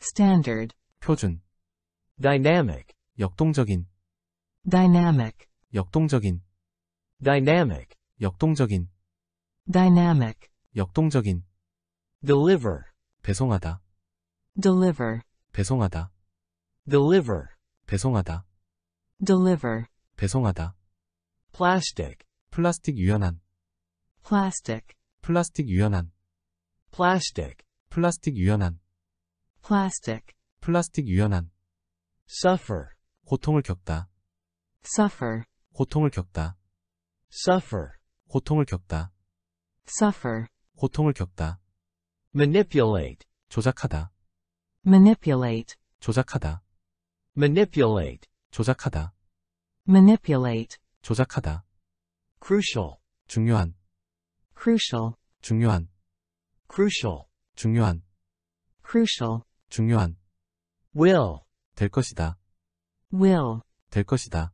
[SPEAKER 1] standard 표준 dynamic 역동적인 dynamic 역동적인 dynamic, 역동적인, dynamic, 역동적인, deliver, 배송하다,
[SPEAKER 2] deliver,
[SPEAKER 1] 배송하다, deliver, 배송하다,
[SPEAKER 2] deliver,
[SPEAKER 1] 배송하다, plastic, 플라스틱 유연한, plastic, 플라스틱 유연한, plastic, 플라스틱 유연한, plastic, 플라스틱 유연한, suffer, 고통을 겪다, suffer, 고통을 겪다, suffer 고통을 겪다 suffer 고통을 겪다 manipulate 조작하다 manipulate 조작하다 manipulate 조작하다 manipulate 조작하다 crucial 중요한 crucial 중요한 crucial 중요한 crucial 중요한 will 될 것이다 will 될 것이다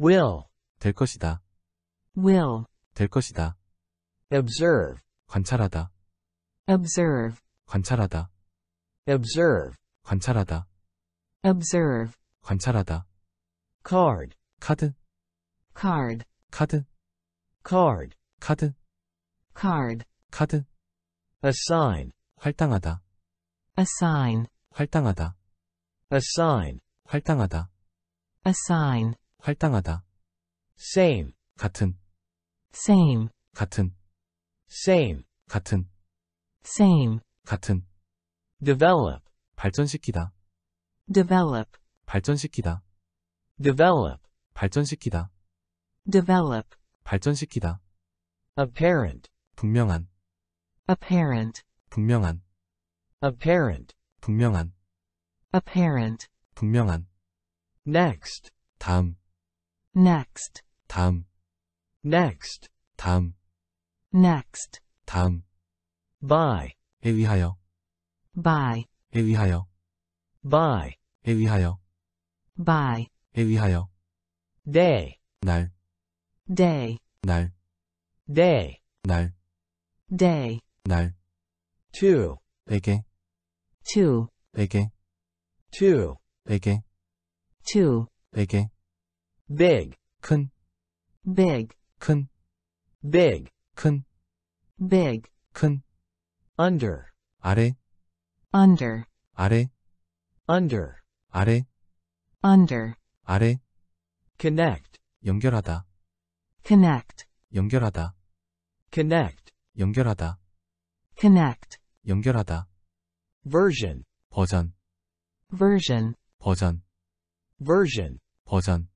[SPEAKER 1] will 될 것이다 will 될 것이다. observe 관찰하다.
[SPEAKER 6] observe
[SPEAKER 1] 관찰하다. observe 관찰하다. observe 관찰하다. card 카드 card 카드 card 카드 card 카드 assign 할당하다. assign 할당하다. assign 할당하다. assign 할당하다. same 같은 same 같은 same
[SPEAKER 3] 같은 same 같은 develop 발전시키다
[SPEAKER 2] develop
[SPEAKER 1] 발전시키다 develop 발전시키다 develop 발전시키다 apparent 분명한 apparent 분명한 apparent 분명한 apparent 분명한 next 다음 next 다음
[SPEAKER 10] next 다음 next
[SPEAKER 1] 다음 by에 의하여 by에 의하여
[SPEAKER 9] by에 의하여 by에 의하여 day 날 day 날 day 날 day 날 to 에게 to 에게 to 에게 to 에게
[SPEAKER 1] big 큰 big 큰 big 큰 big 큰 under 아래 under 아래 under 아래 under 아래 connect 연결하다 connect 연결하다 connect 연결하다 connect 연결하다 version 버전 version 버전 version 버전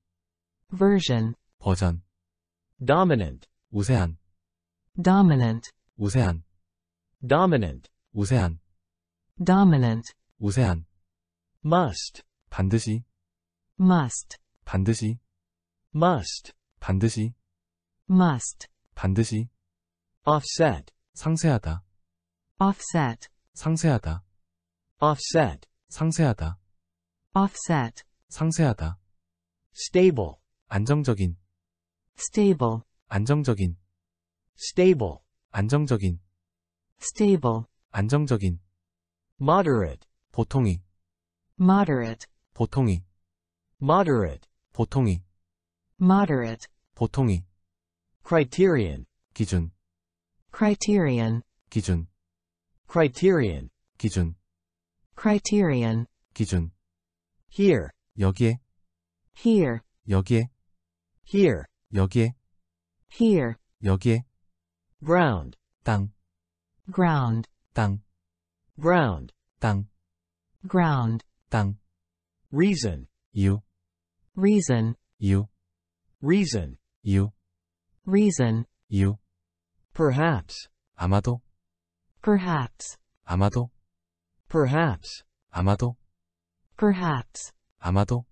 [SPEAKER 1] version 버전 dominant 우세한 dominant 우세한 dominant 우세한 dominant 우세한 must 반드시 must 반드시 must 반드시 must 반드시 offset 상세하다 offset 상세하다 offset 상세하다 offset 상세하다 stable 안정적인 stable 안정적인 stable 안정적인 stable 안정적인 moderate 보통이
[SPEAKER 2] moderate
[SPEAKER 1] 보통이 moderate 보통이
[SPEAKER 2] moderate
[SPEAKER 1] 보통이 criterion 기준 criterion 기준 criterion 기준 criterion 기준 here 여기에 here 여기에 here 여기에 here 여기에 ground 땅 ground 땅 ground 땅 ground 땅 reason 이유 reason 이유 reason 이유 reason 이유 perhaps 아마도 perhaps 아마도 perhaps 아마도 perhaps 아마도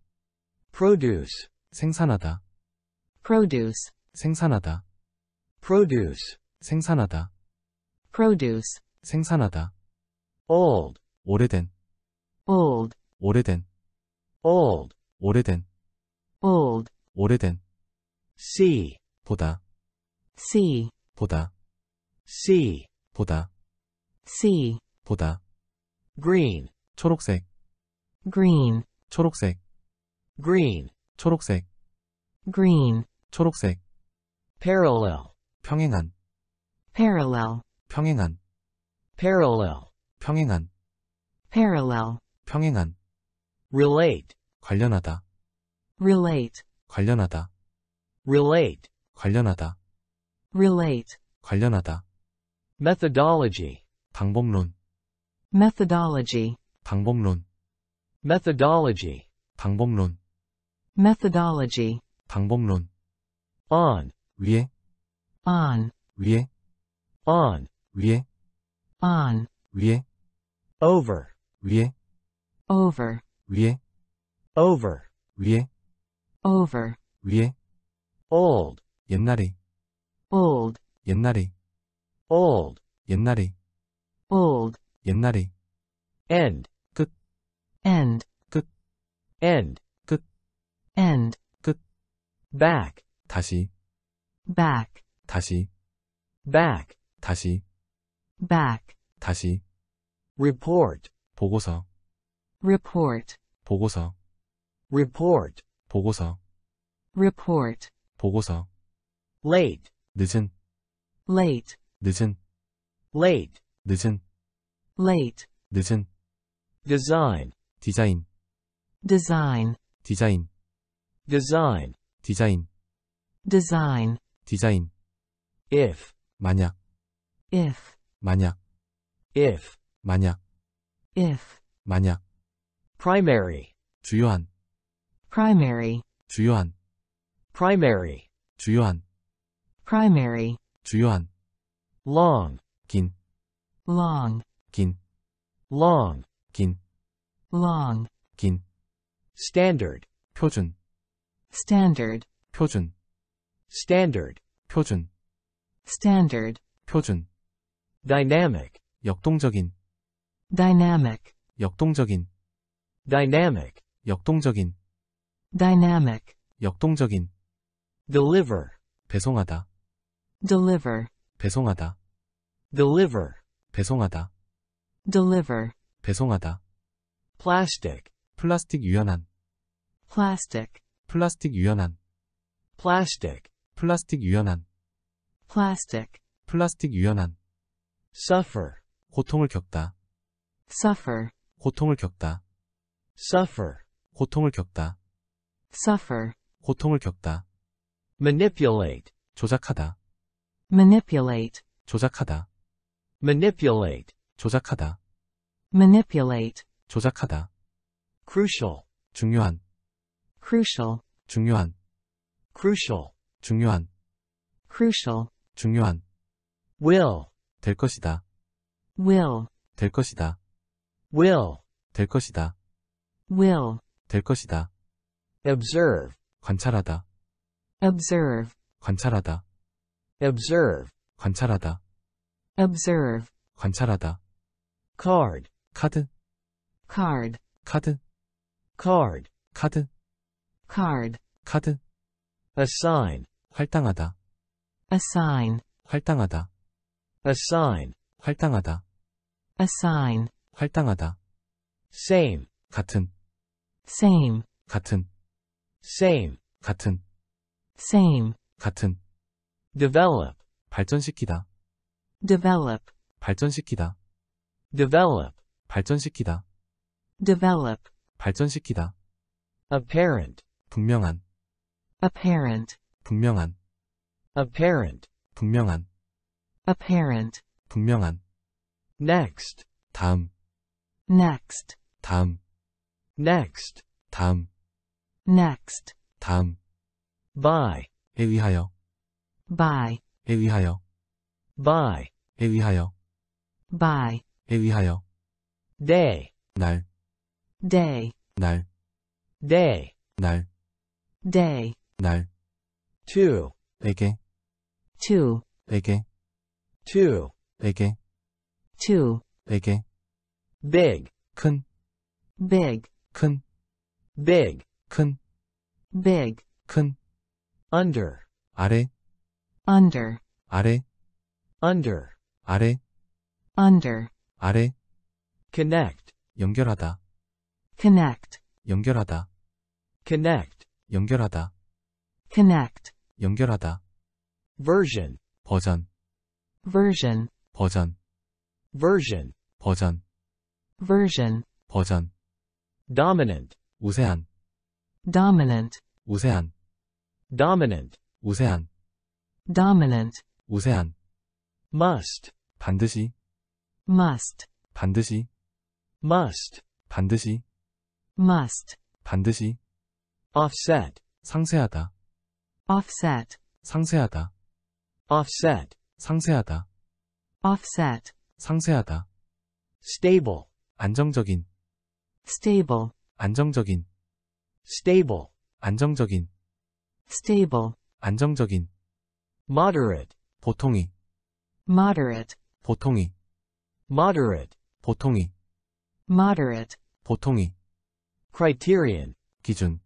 [SPEAKER 1] produce 생산하다 produce 생산하다 produce 생산하다 produce 생산하다
[SPEAKER 4] old 오래된 old 오래된 old 오래된 old 오래된
[SPEAKER 1] see 보다 see 보다 see 보다 see 보다 green 초록색 green 초록색 green 초록색 green 초록색 parallel 평행한 parallel 평행한 parallel 평행한 parallel 평행한 relate 관련하다 relate 관련하다 relate 관련하다
[SPEAKER 2] relate
[SPEAKER 1] 관련하다 methodology 방법론
[SPEAKER 2] methodology 방법론 methodology
[SPEAKER 1] 방법론
[SPEAKER 2] methodology
[SPEAKER 1] 방법론 on
[SPEAKER 2] 위에 on
[SPEAKER 1] 위에 on 위에
[SPEAKER 6] on 위에
[SPEAKER 9] over 위에 over 위에 over 위에 over 위에
[SPEAKER 1] old 옛날에 old 옛날에 old 옛날에 old 옛날에
[SPEAKER 2] end 끝 end
[SPEAKER 1] 끝 end 끝 end 끝 back 다시 back 다시 back
[SPEAKER 4] 다시 back 다시
[SPEAKER 10] report 보고서 report
[SPEAKER 3] 보고서
[SPEAKER 2] report 보고서 report 보고서 late 늦은 late 늦은 late 늦은 late 늦은 design
[SPEAKER 4] 디자인
[SPEAKER 1] design 디자인 design 디자인 design, 디자인, if, 만약,
[SPEAKER 8] if, 만약, if, 만약, if,
[SPEAKER 9] 만약,
[SPEAKER 1] primary,
[SPEAKER 9] 주요한,
[SPEAKER 2] primary,
[SPEAKER 9] 주요한,
[SPEAKER 1] primary, 주요한,
[SPEAKER 2] primary,
[SPEAKER 1] 주요한, long, 긴, long, 긴, long, 긴, long, 긴, standard, 표준, standard, 표준, standard 표준 standard 표준 dynamic 역동적인 dynamic 역동적인 dynamic 역동적인
[SPEAKER 2] dynamic
[SPEAKER 1] 역동적인 deliver 배송하다
[SPEAKER 6] deliver
[SPEAKER 1] 배송하다 deliver 배송하다 deliver 배송하다
[SPEAKER 6] plastic
[SPEAKER 1] 플라스틱 유연한 plastic 플라스틱 유연한
[SPEAKER 10] plastic
[SPEAKER 1] 플라스틱 유연한 plastic 플라스틱 유연한 suffer 고통을 겪다 suffer 고통을 겪다 suffer 고통을 겪다 suffer 고통을 겪다 manipulate 조작하다
[SPEAKER 2] manipulate
[SPEAKER 1] 조작하다 manipulate 조작하다
[SPEAKER 2] manipulate
[SPEAKER 1] 조작하다 crucial 중요한 crucial 중요한 crucial 중요한 crucial 중요한 will 될 것이다 will 될 것이다 will 될 것이다 will 될 것이다 observe 관찰하다
[SPEAKER 6] observe
[SPEAKER 1] 관찰하다 observe 관찰하다
[SPEAKER 6] observe
[SPEAKER 1] 관찰하다 card 카드 card 카드 card 카드 card 카드 assign 할당하다. assign 할당하다. assign 할당하다. assign 할당하다. same
[SPEAKER 3] 같은 same 같은 same 같은
[SPEAKER 2] same
[SPEAKER 1] 같은 develop 발전시키다 develop 발전시키다 develop 발전시키다 develop 발전시키다 apparent 분명한 apparent 분명한 apparent 분명한 apparent 분명한
[SPEAKER 10] next 다음 next
[SPEAKER 1] 다음 next 다음
[SPEAKER 10] next
[SPEAKER 1] 다음 by에 의하여 by에 의하여 by에 의하여
[SPEAKER 2] by에 의하여 day 날 day 날 day 날 day 날2
[SPEAKER 9] 4개 2 4개 2 4개 2 4개
[SPEAKER 1] big 큰 big 큰 big 큰 big 큰 under 아래 under 아래 under 아래 under 아래 connect 연결하다
[SPEAKER 2] connect
[SPEAKER 1] 연결하다 connect 연결하다
[SPEAKER 2] connect
[SPEAKER 1] 연결하다. version 버전 version 버전 version 버전 version 버전 dominant 우세한 dominant 우세한 dominant
[SPEAKER 3] 우세한
[SPEAKER 2] dominant 우세한 must 반드시 must 반드시 must
[SPEAKER 3] 반드시
[SPEAKER 1] must 반드시 offset 상세하다 offset, 상세하다, offset, 상세하다, offset, 상세하다, stable, 안정적인, stable, 안정적인, stable, 안정적인, stable, 안정적인, moderate, 보통이,
[SPEAKER 2] moderate,
[SPEAKER 1] 보통이, moderate, 보통이,
[SPEAKER 2] moderate,
[SPEAKER 1] 보통이, criterion, 기준,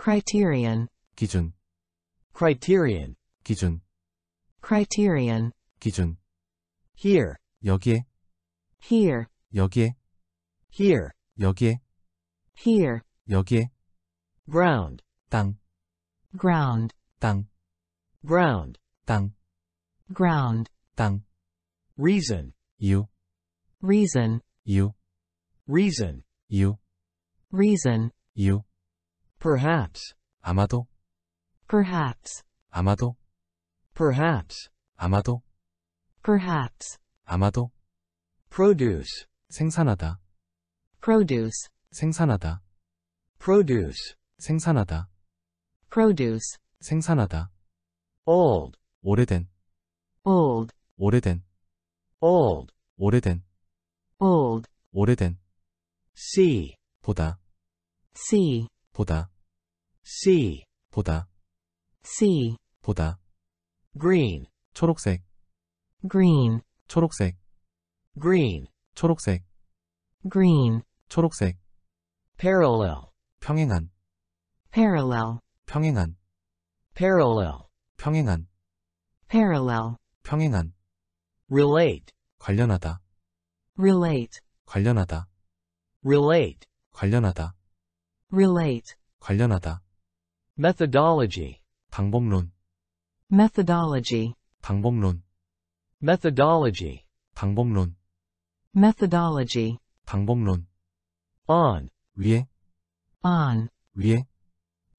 [SPEAKER 1] criterion, 기준, criterion 기준 criterion 기준 here 여기에 here 여기에 here 여기에 here 여기에 ground 땅 ground 땅 ground 땅 ground 땅 reason 이유 reason 이유 reason 이유 reason 이유 perhaps 아마도 perhaps 아마도 perhaps 아마도 perhaps 아마도 produce 생산하다 produce 생산하다 produce 생산하다 produce 생산하다 old 오래된 old 오래된 old 오래된 old 오래된 see 보다 see 보다 see 보다 see 보다 green 초록색 green 초록색 green 초록색 green 초록색 parallel 평행한 parallel 평행한 parallel 평행한
[SPEAKER 2] parallel
[SPEAKER 1] 평행한 relate 관련하다
[SPEAKER 2] relate
[SPEAKER 1] 관련하다 relate 관련하다 relate 관련하다 methodology 방법론
[SPEAKER 2] methodology
[SPEAKER 1] 방법론
[SPEAKER 2] methodology 방법론 methodology
[SPEAKER 1] 방법론 on 위에 on 위에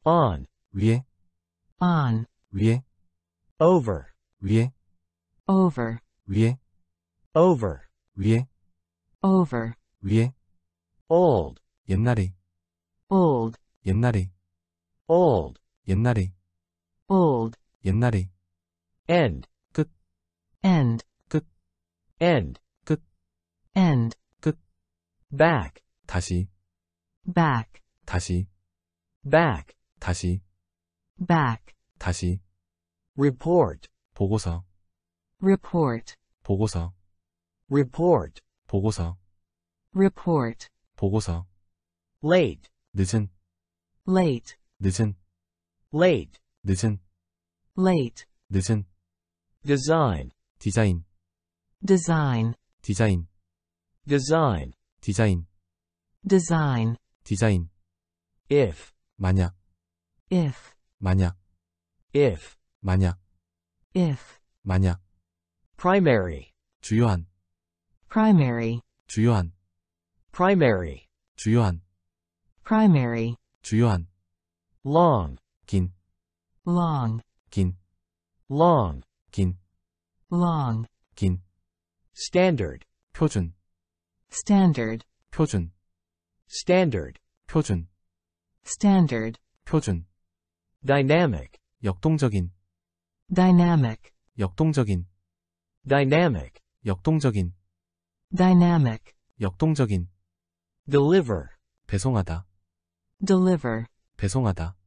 [SPEAKER 1] on 위에 on 위에 over 위에 over 위에 over 위에 over 위에 old 옛날에
[SPEAKER 6] old
[SPEAKER 7] 옛날에 old 옛날에 old 옛날에
[SPEAKER 1] end 끝 end 끝 end 끝 end 끝 back
[SPEAKER 4] 다시 back 다시 back 다시 back 다시
[SPEAKER 1] report 보고서 report 보고서 report 보고서 report 보고서 late
[SPEAKER 4] 늦은 late 늦은 late 늦은 late 늦은
[SPEAKER 2] design 디자인 design
[SPEAKER 1] 디자인 design 디자인 design 디자인
[SPEAKER 8] if 만약 if 만약 if
[SPEAKER 9] 만약 if 만약
[SPEAKER 1] primary
[SPEAKER 9] 주요한
[SPEAKER 2] primary
[SPEAKER 1] 주요한 primary 주요한
[SPEAKER 2] primary
[SPEAKER 4] 주요한 long 긴 long, 긴. long, 긴, long, 긴,
[SPEAKER 1] standard, 표준, standard, 표준, standard, 표준, standard, 표준, dynamic, 역동적인,
[SPEAKER 2] dynamic,
[SPEAKER 1] 역동적인, dynamic, 역동적인,
[SPEAKER 2] dynamic,
[SPEAKER 1] 역동적인, deliver, 배송하다,
[SPEAKER 6] deliver,
[SPEAKER 1] 배송하다,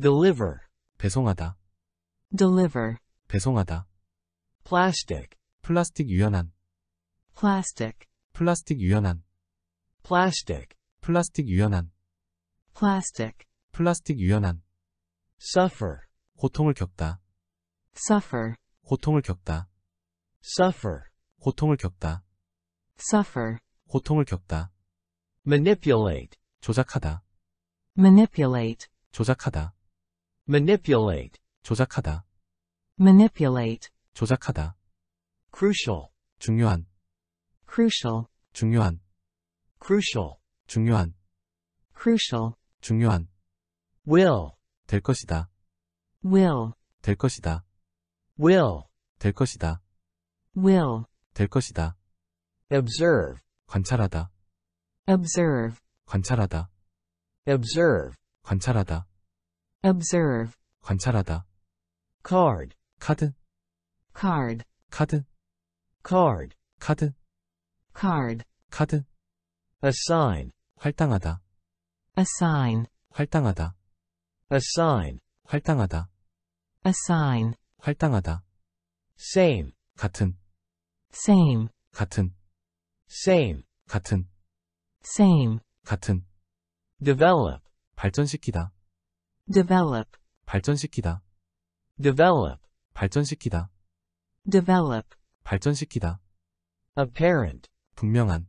[SPEAKER 1] deliver, 배송하다.
[SPEAKER 6] deliver. 배송하다. plastic.
[SPEAKER 1] 플라스틱 유연한.
[SPEAKER 10] plastic.
[SPEAKER 1] 플라스틱 유연한.
[SPEAKER 10] plastic.
[SPEAKER 1] 플라스틱 유연한. plastic. 플라스틱 유연한. suffer. 고통을 겪다. suffer. 고통을 겪다. suffer. 고통을 겪다. suffer. 고통을 겪다. manipulate. 조작하다.
[SPEAKER 2] manipulate.
[SPEAKER 1] 조작하다. manipulate 조작하다
[SPEAKER 2] manipulate
[SPEAKER 1] 조작하다 crucial 중요한 crucial 중요한 crucial 중요한 crucial 중요한 will 될 것이다 will 될 것이다 will 될 것이다 will 될 것이다 observe 관찰하다
[SPEAKER 6] observe
[SPEAKER 1] 관찰하다 observe 관찰하다
[SPEAKER 6] observe,
[SPEAKER 1] 관찰하다. card, 카드, card, 카드, card, 카드, card, 카드. assign, 할당하다. assign, 할당하다. assign, 할당하다. assign, 할당하다. same, 같은, same, 같은, same, 같은, same, 같은. develop, 발전시키다. develop 발전시키다 develop 발전시키다 develop 발전시키다 apparent 분명한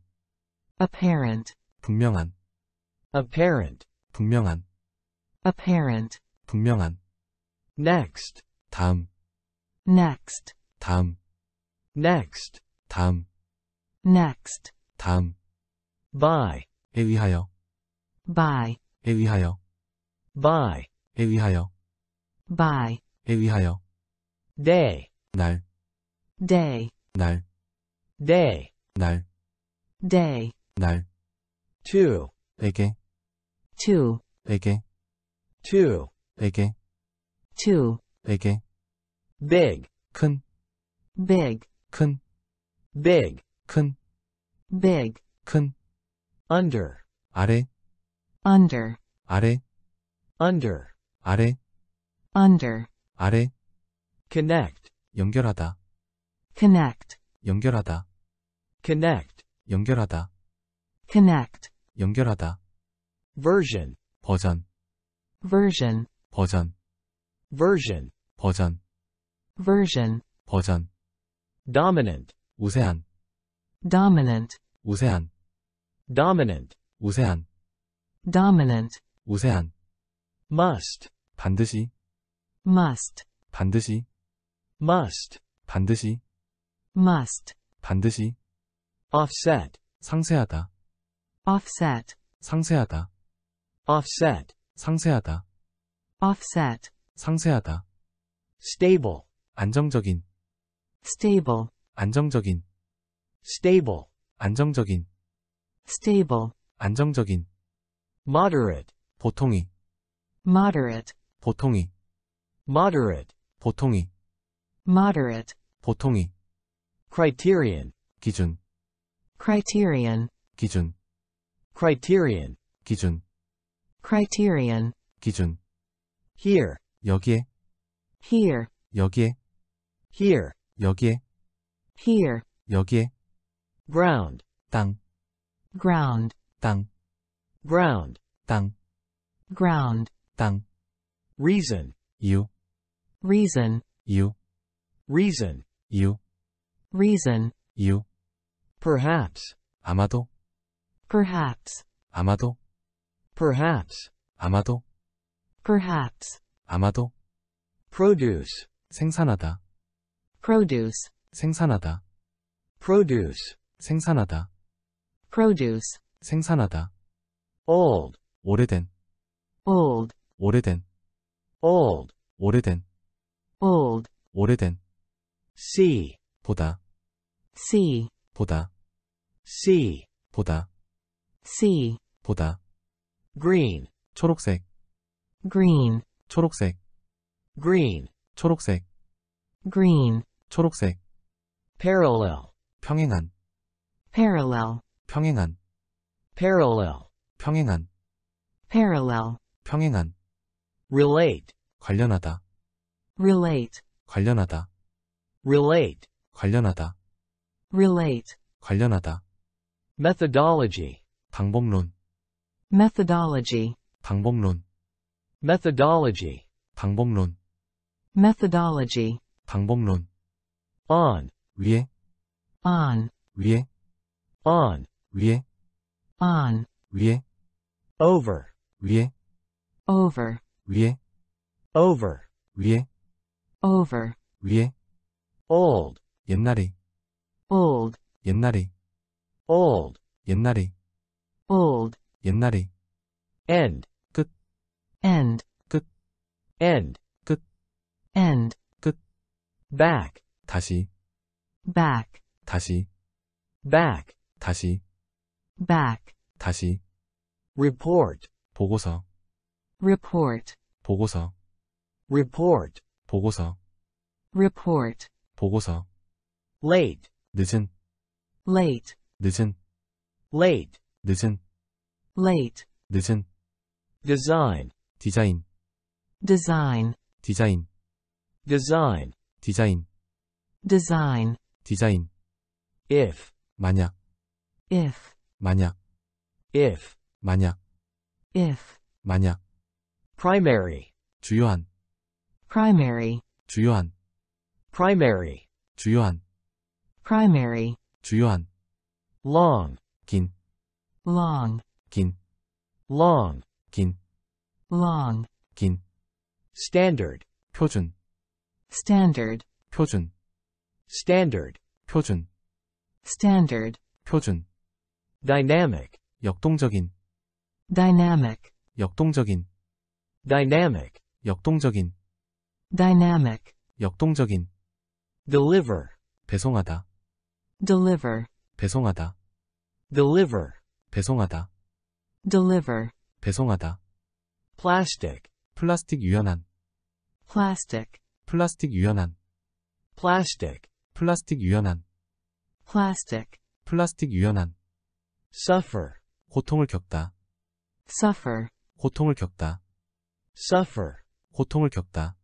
[SPEAKER 1] apparent 분명한 apparent 분명한 apparent 분명한 next 다음 next 다음 next 다음
[SPEAKER 10] next
[SPEAKER 1] 다음 by에 의하여 by에 의하여 by 에 의하여 by 에 의하여
[SPEAKER 2] day 날 day 날 day 날 day 날 to
[SPEAKER 9] 에게 to 에게 to 에게 to 에게
[SPEAKER 1] big 큰 big 큰 big 큰 big 큰 under 아래 under 아래 under 아래 under 아래 connect 연결하다 connect 연결하다 connect 연결하다 connect 연결하다 version 버전 version 버전 version 버전 version 버전 dominant 우세한 dominant 우세한 dominant 우세한 dominant 우세한 must 반드시 must 반드시 must 반드시 must 반드시 offset 상세하다 offset 상세하다 offset 상세하다 offset 상세하다 stable 안정적인 stable 안정적인 stable 안정적인 stable 안정적인 moderate 보통이 moderate 보통이 moderate 보통이 moderate 보통이 criterion
[SPEAKER 4] 기준
[SPEAKER 2] criterion 기준 criterion 기준 criterion 기준 here 여기에 here 여기에 here 여기에 here
[SPEAKER 5] 여기에
[SPEAKER 1] ground 땅 ground 땅 ground 땅 ground 땅 reason you reason you reason you reason you perhaps 아마도 perhaps
[SPEAKER 7] 아마도
[SPEAKER 10] perhaps
[SPEAKER 1] 아마도 perhaps 아마도 produce 생산하다 produce 생산하다 produce 생산하다 produce 생산하다 old 오래된 old 오래된 old 오래된 old 오래된 see 보다 see 보다 see 보다 see 보다 green 초록색 green 초록색 green 초록색 green 초록색 parallel 평행한 parallel 평행한 parallel 평행한
[SPEAKER 2] parallel
[SPEAKER 1] 평행한 relate 관련하다
[SPEAKER 2] relate
[SPEAKER 1] 관련하다 relate 관련하다
[SPEAKER 2] relate
[SPEAKER 1] 관련하다
[SPEAKER 2] methodology
[SPEAKER 1] 방법론
[SPEAKER 2] methodology
[SPEAKER 1] 방법론
[SPEAKER 2] methodology
[SPEAKER 1] 방법론
[SPEAKER 2] methodology 방법론 on 위에 on
[SPEAKER 1] 위에 on 위에 on 위에 over 위에 over 위에 over 위에
[SPEAKER 6] over
[SPEAKER 7] 위에 old 옛날에 old 옛날에 old 옛날에 old 옛날에
[SPEAKER 1] end 끝 end 끝 end 끝 end 끝 back
[SPEAKER 4] 다시 back 다시 back 다시 back 다시
[SPEAKER 10] report
[SPEAKER 1] 보고서
[SPEAKER 6] report 보고서 report 보고서 report 보고서 late
[SPEAKER 3] 늦은
[SPEAKER 2] late 늦은 late 늦은 late 늦은 design 디자인 design
[SPEAKER 4] 디자인
[SPEAKER 1] design 디자인 design 디자인 if 만약 if 만약 if 만약 if 만약 primary 주요한
[SPEAKER 2] primary
[SPEAKER 1] 주요한 primary 주요한
[SPEAKER 2] primary
[SPEAKER 1] 주요한 long 긴 long 긴 long 긴 long 긴 standard 표준
[SPEAKER 2] standard
[SPEAKER 1] 표준 standard 표준
[SPEAKER 2] standard
[SPEAKER 1] 표준 dynamic 역동적인 dynamic 역동적인 dynamic 역동적인 dynamic 역동적인 deliver 배송하다
[SPEAKER 6] deliver
[SPEAKER 1] 배송하다 deliver 배송하다 deliver 배송하다 plastic 플라스틱 유연한
[SPEAKER 6] plastic
[SPEAKER 1] 플라스틱 유연한 plastic 플라스틱 유연한 plastic 플라스틱 유연한 suffer 고통을 겪다 suffer 고통을 겪다 suffer 고통을 겪다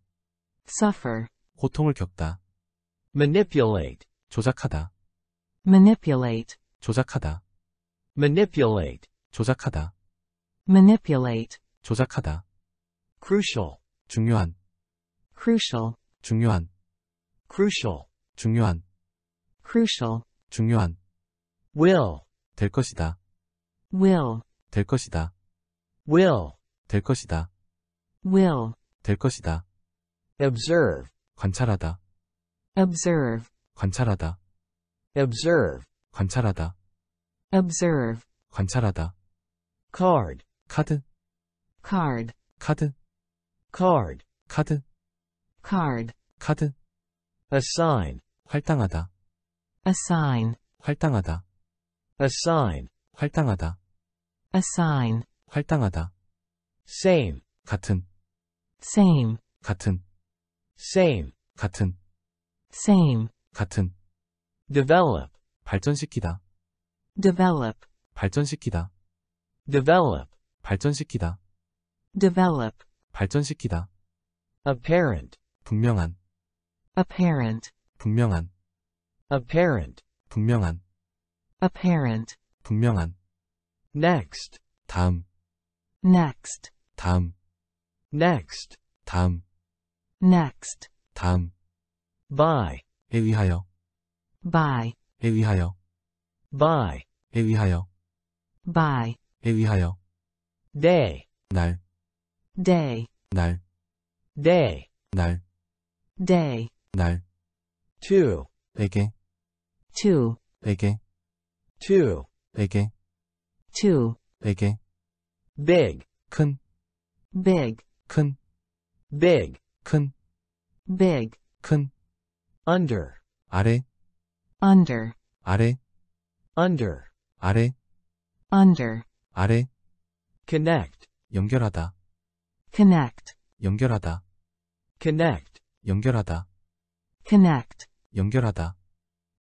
[SPEAKER 1] suffer 고통을 겪다 manipulate 조작하다
[SPEAKER 2] manipulate
[SPEAKER 1] 조작하다 manipulate 조작하다
[SPEAKER 2] manipulate
[SPEAKER 1] 조작하다 crucial 중요한 crucial 중요한 crucial 중요한 crucial 중요한 will 될 것이다 will 될 것이다 will 될 것이다 will 될 것이다. observe 관찰하다.
[SPEAKER 6] observe
[SPEAKER 1] 관찰하다. observe 관찰하다. observe 관찰하다. card 카드 card 카드 card 카드 card 카드 assign 할당하다. assign 할당하다. assign 할당하다. assign 할당하다. same 같은 same 같은 same
[SPEAKER 3] 같은 same 같은 develop 발전시키다 develop 발전시키다
[SPEAKER 1] develop
[SPEAKER 3] 발전시키다
[SPEAKER 1] develop
[SPEAKER 3] 발전시키다
[SPEAKER 1] apparent 분명한 apparent 분명한 apparent
[SPEAKER 9] 분명한
[SPEAKER 2] apparent 분명한 next 다음 next 다음 next 다음 next
[SPEAKER 1] 다음 By.에 의하여
[SPEAKER 10] By.에
[SPEAKER 1] 의하여 By.에 의하여 By.에 의하여 day
[SPEAKER 9] 날 day 날 day 날 day 날 to 에게 to 에게 to 에게
[SPEAKER 1] big 큰 big 큰 big 큰 big 큰 under 아래 under 아래 under 아래 under 아래 connect 연결하다
[SPEAKER 2] connect
[SPEAKER 1] 연결하다 connect 연결하다 connect 연결하다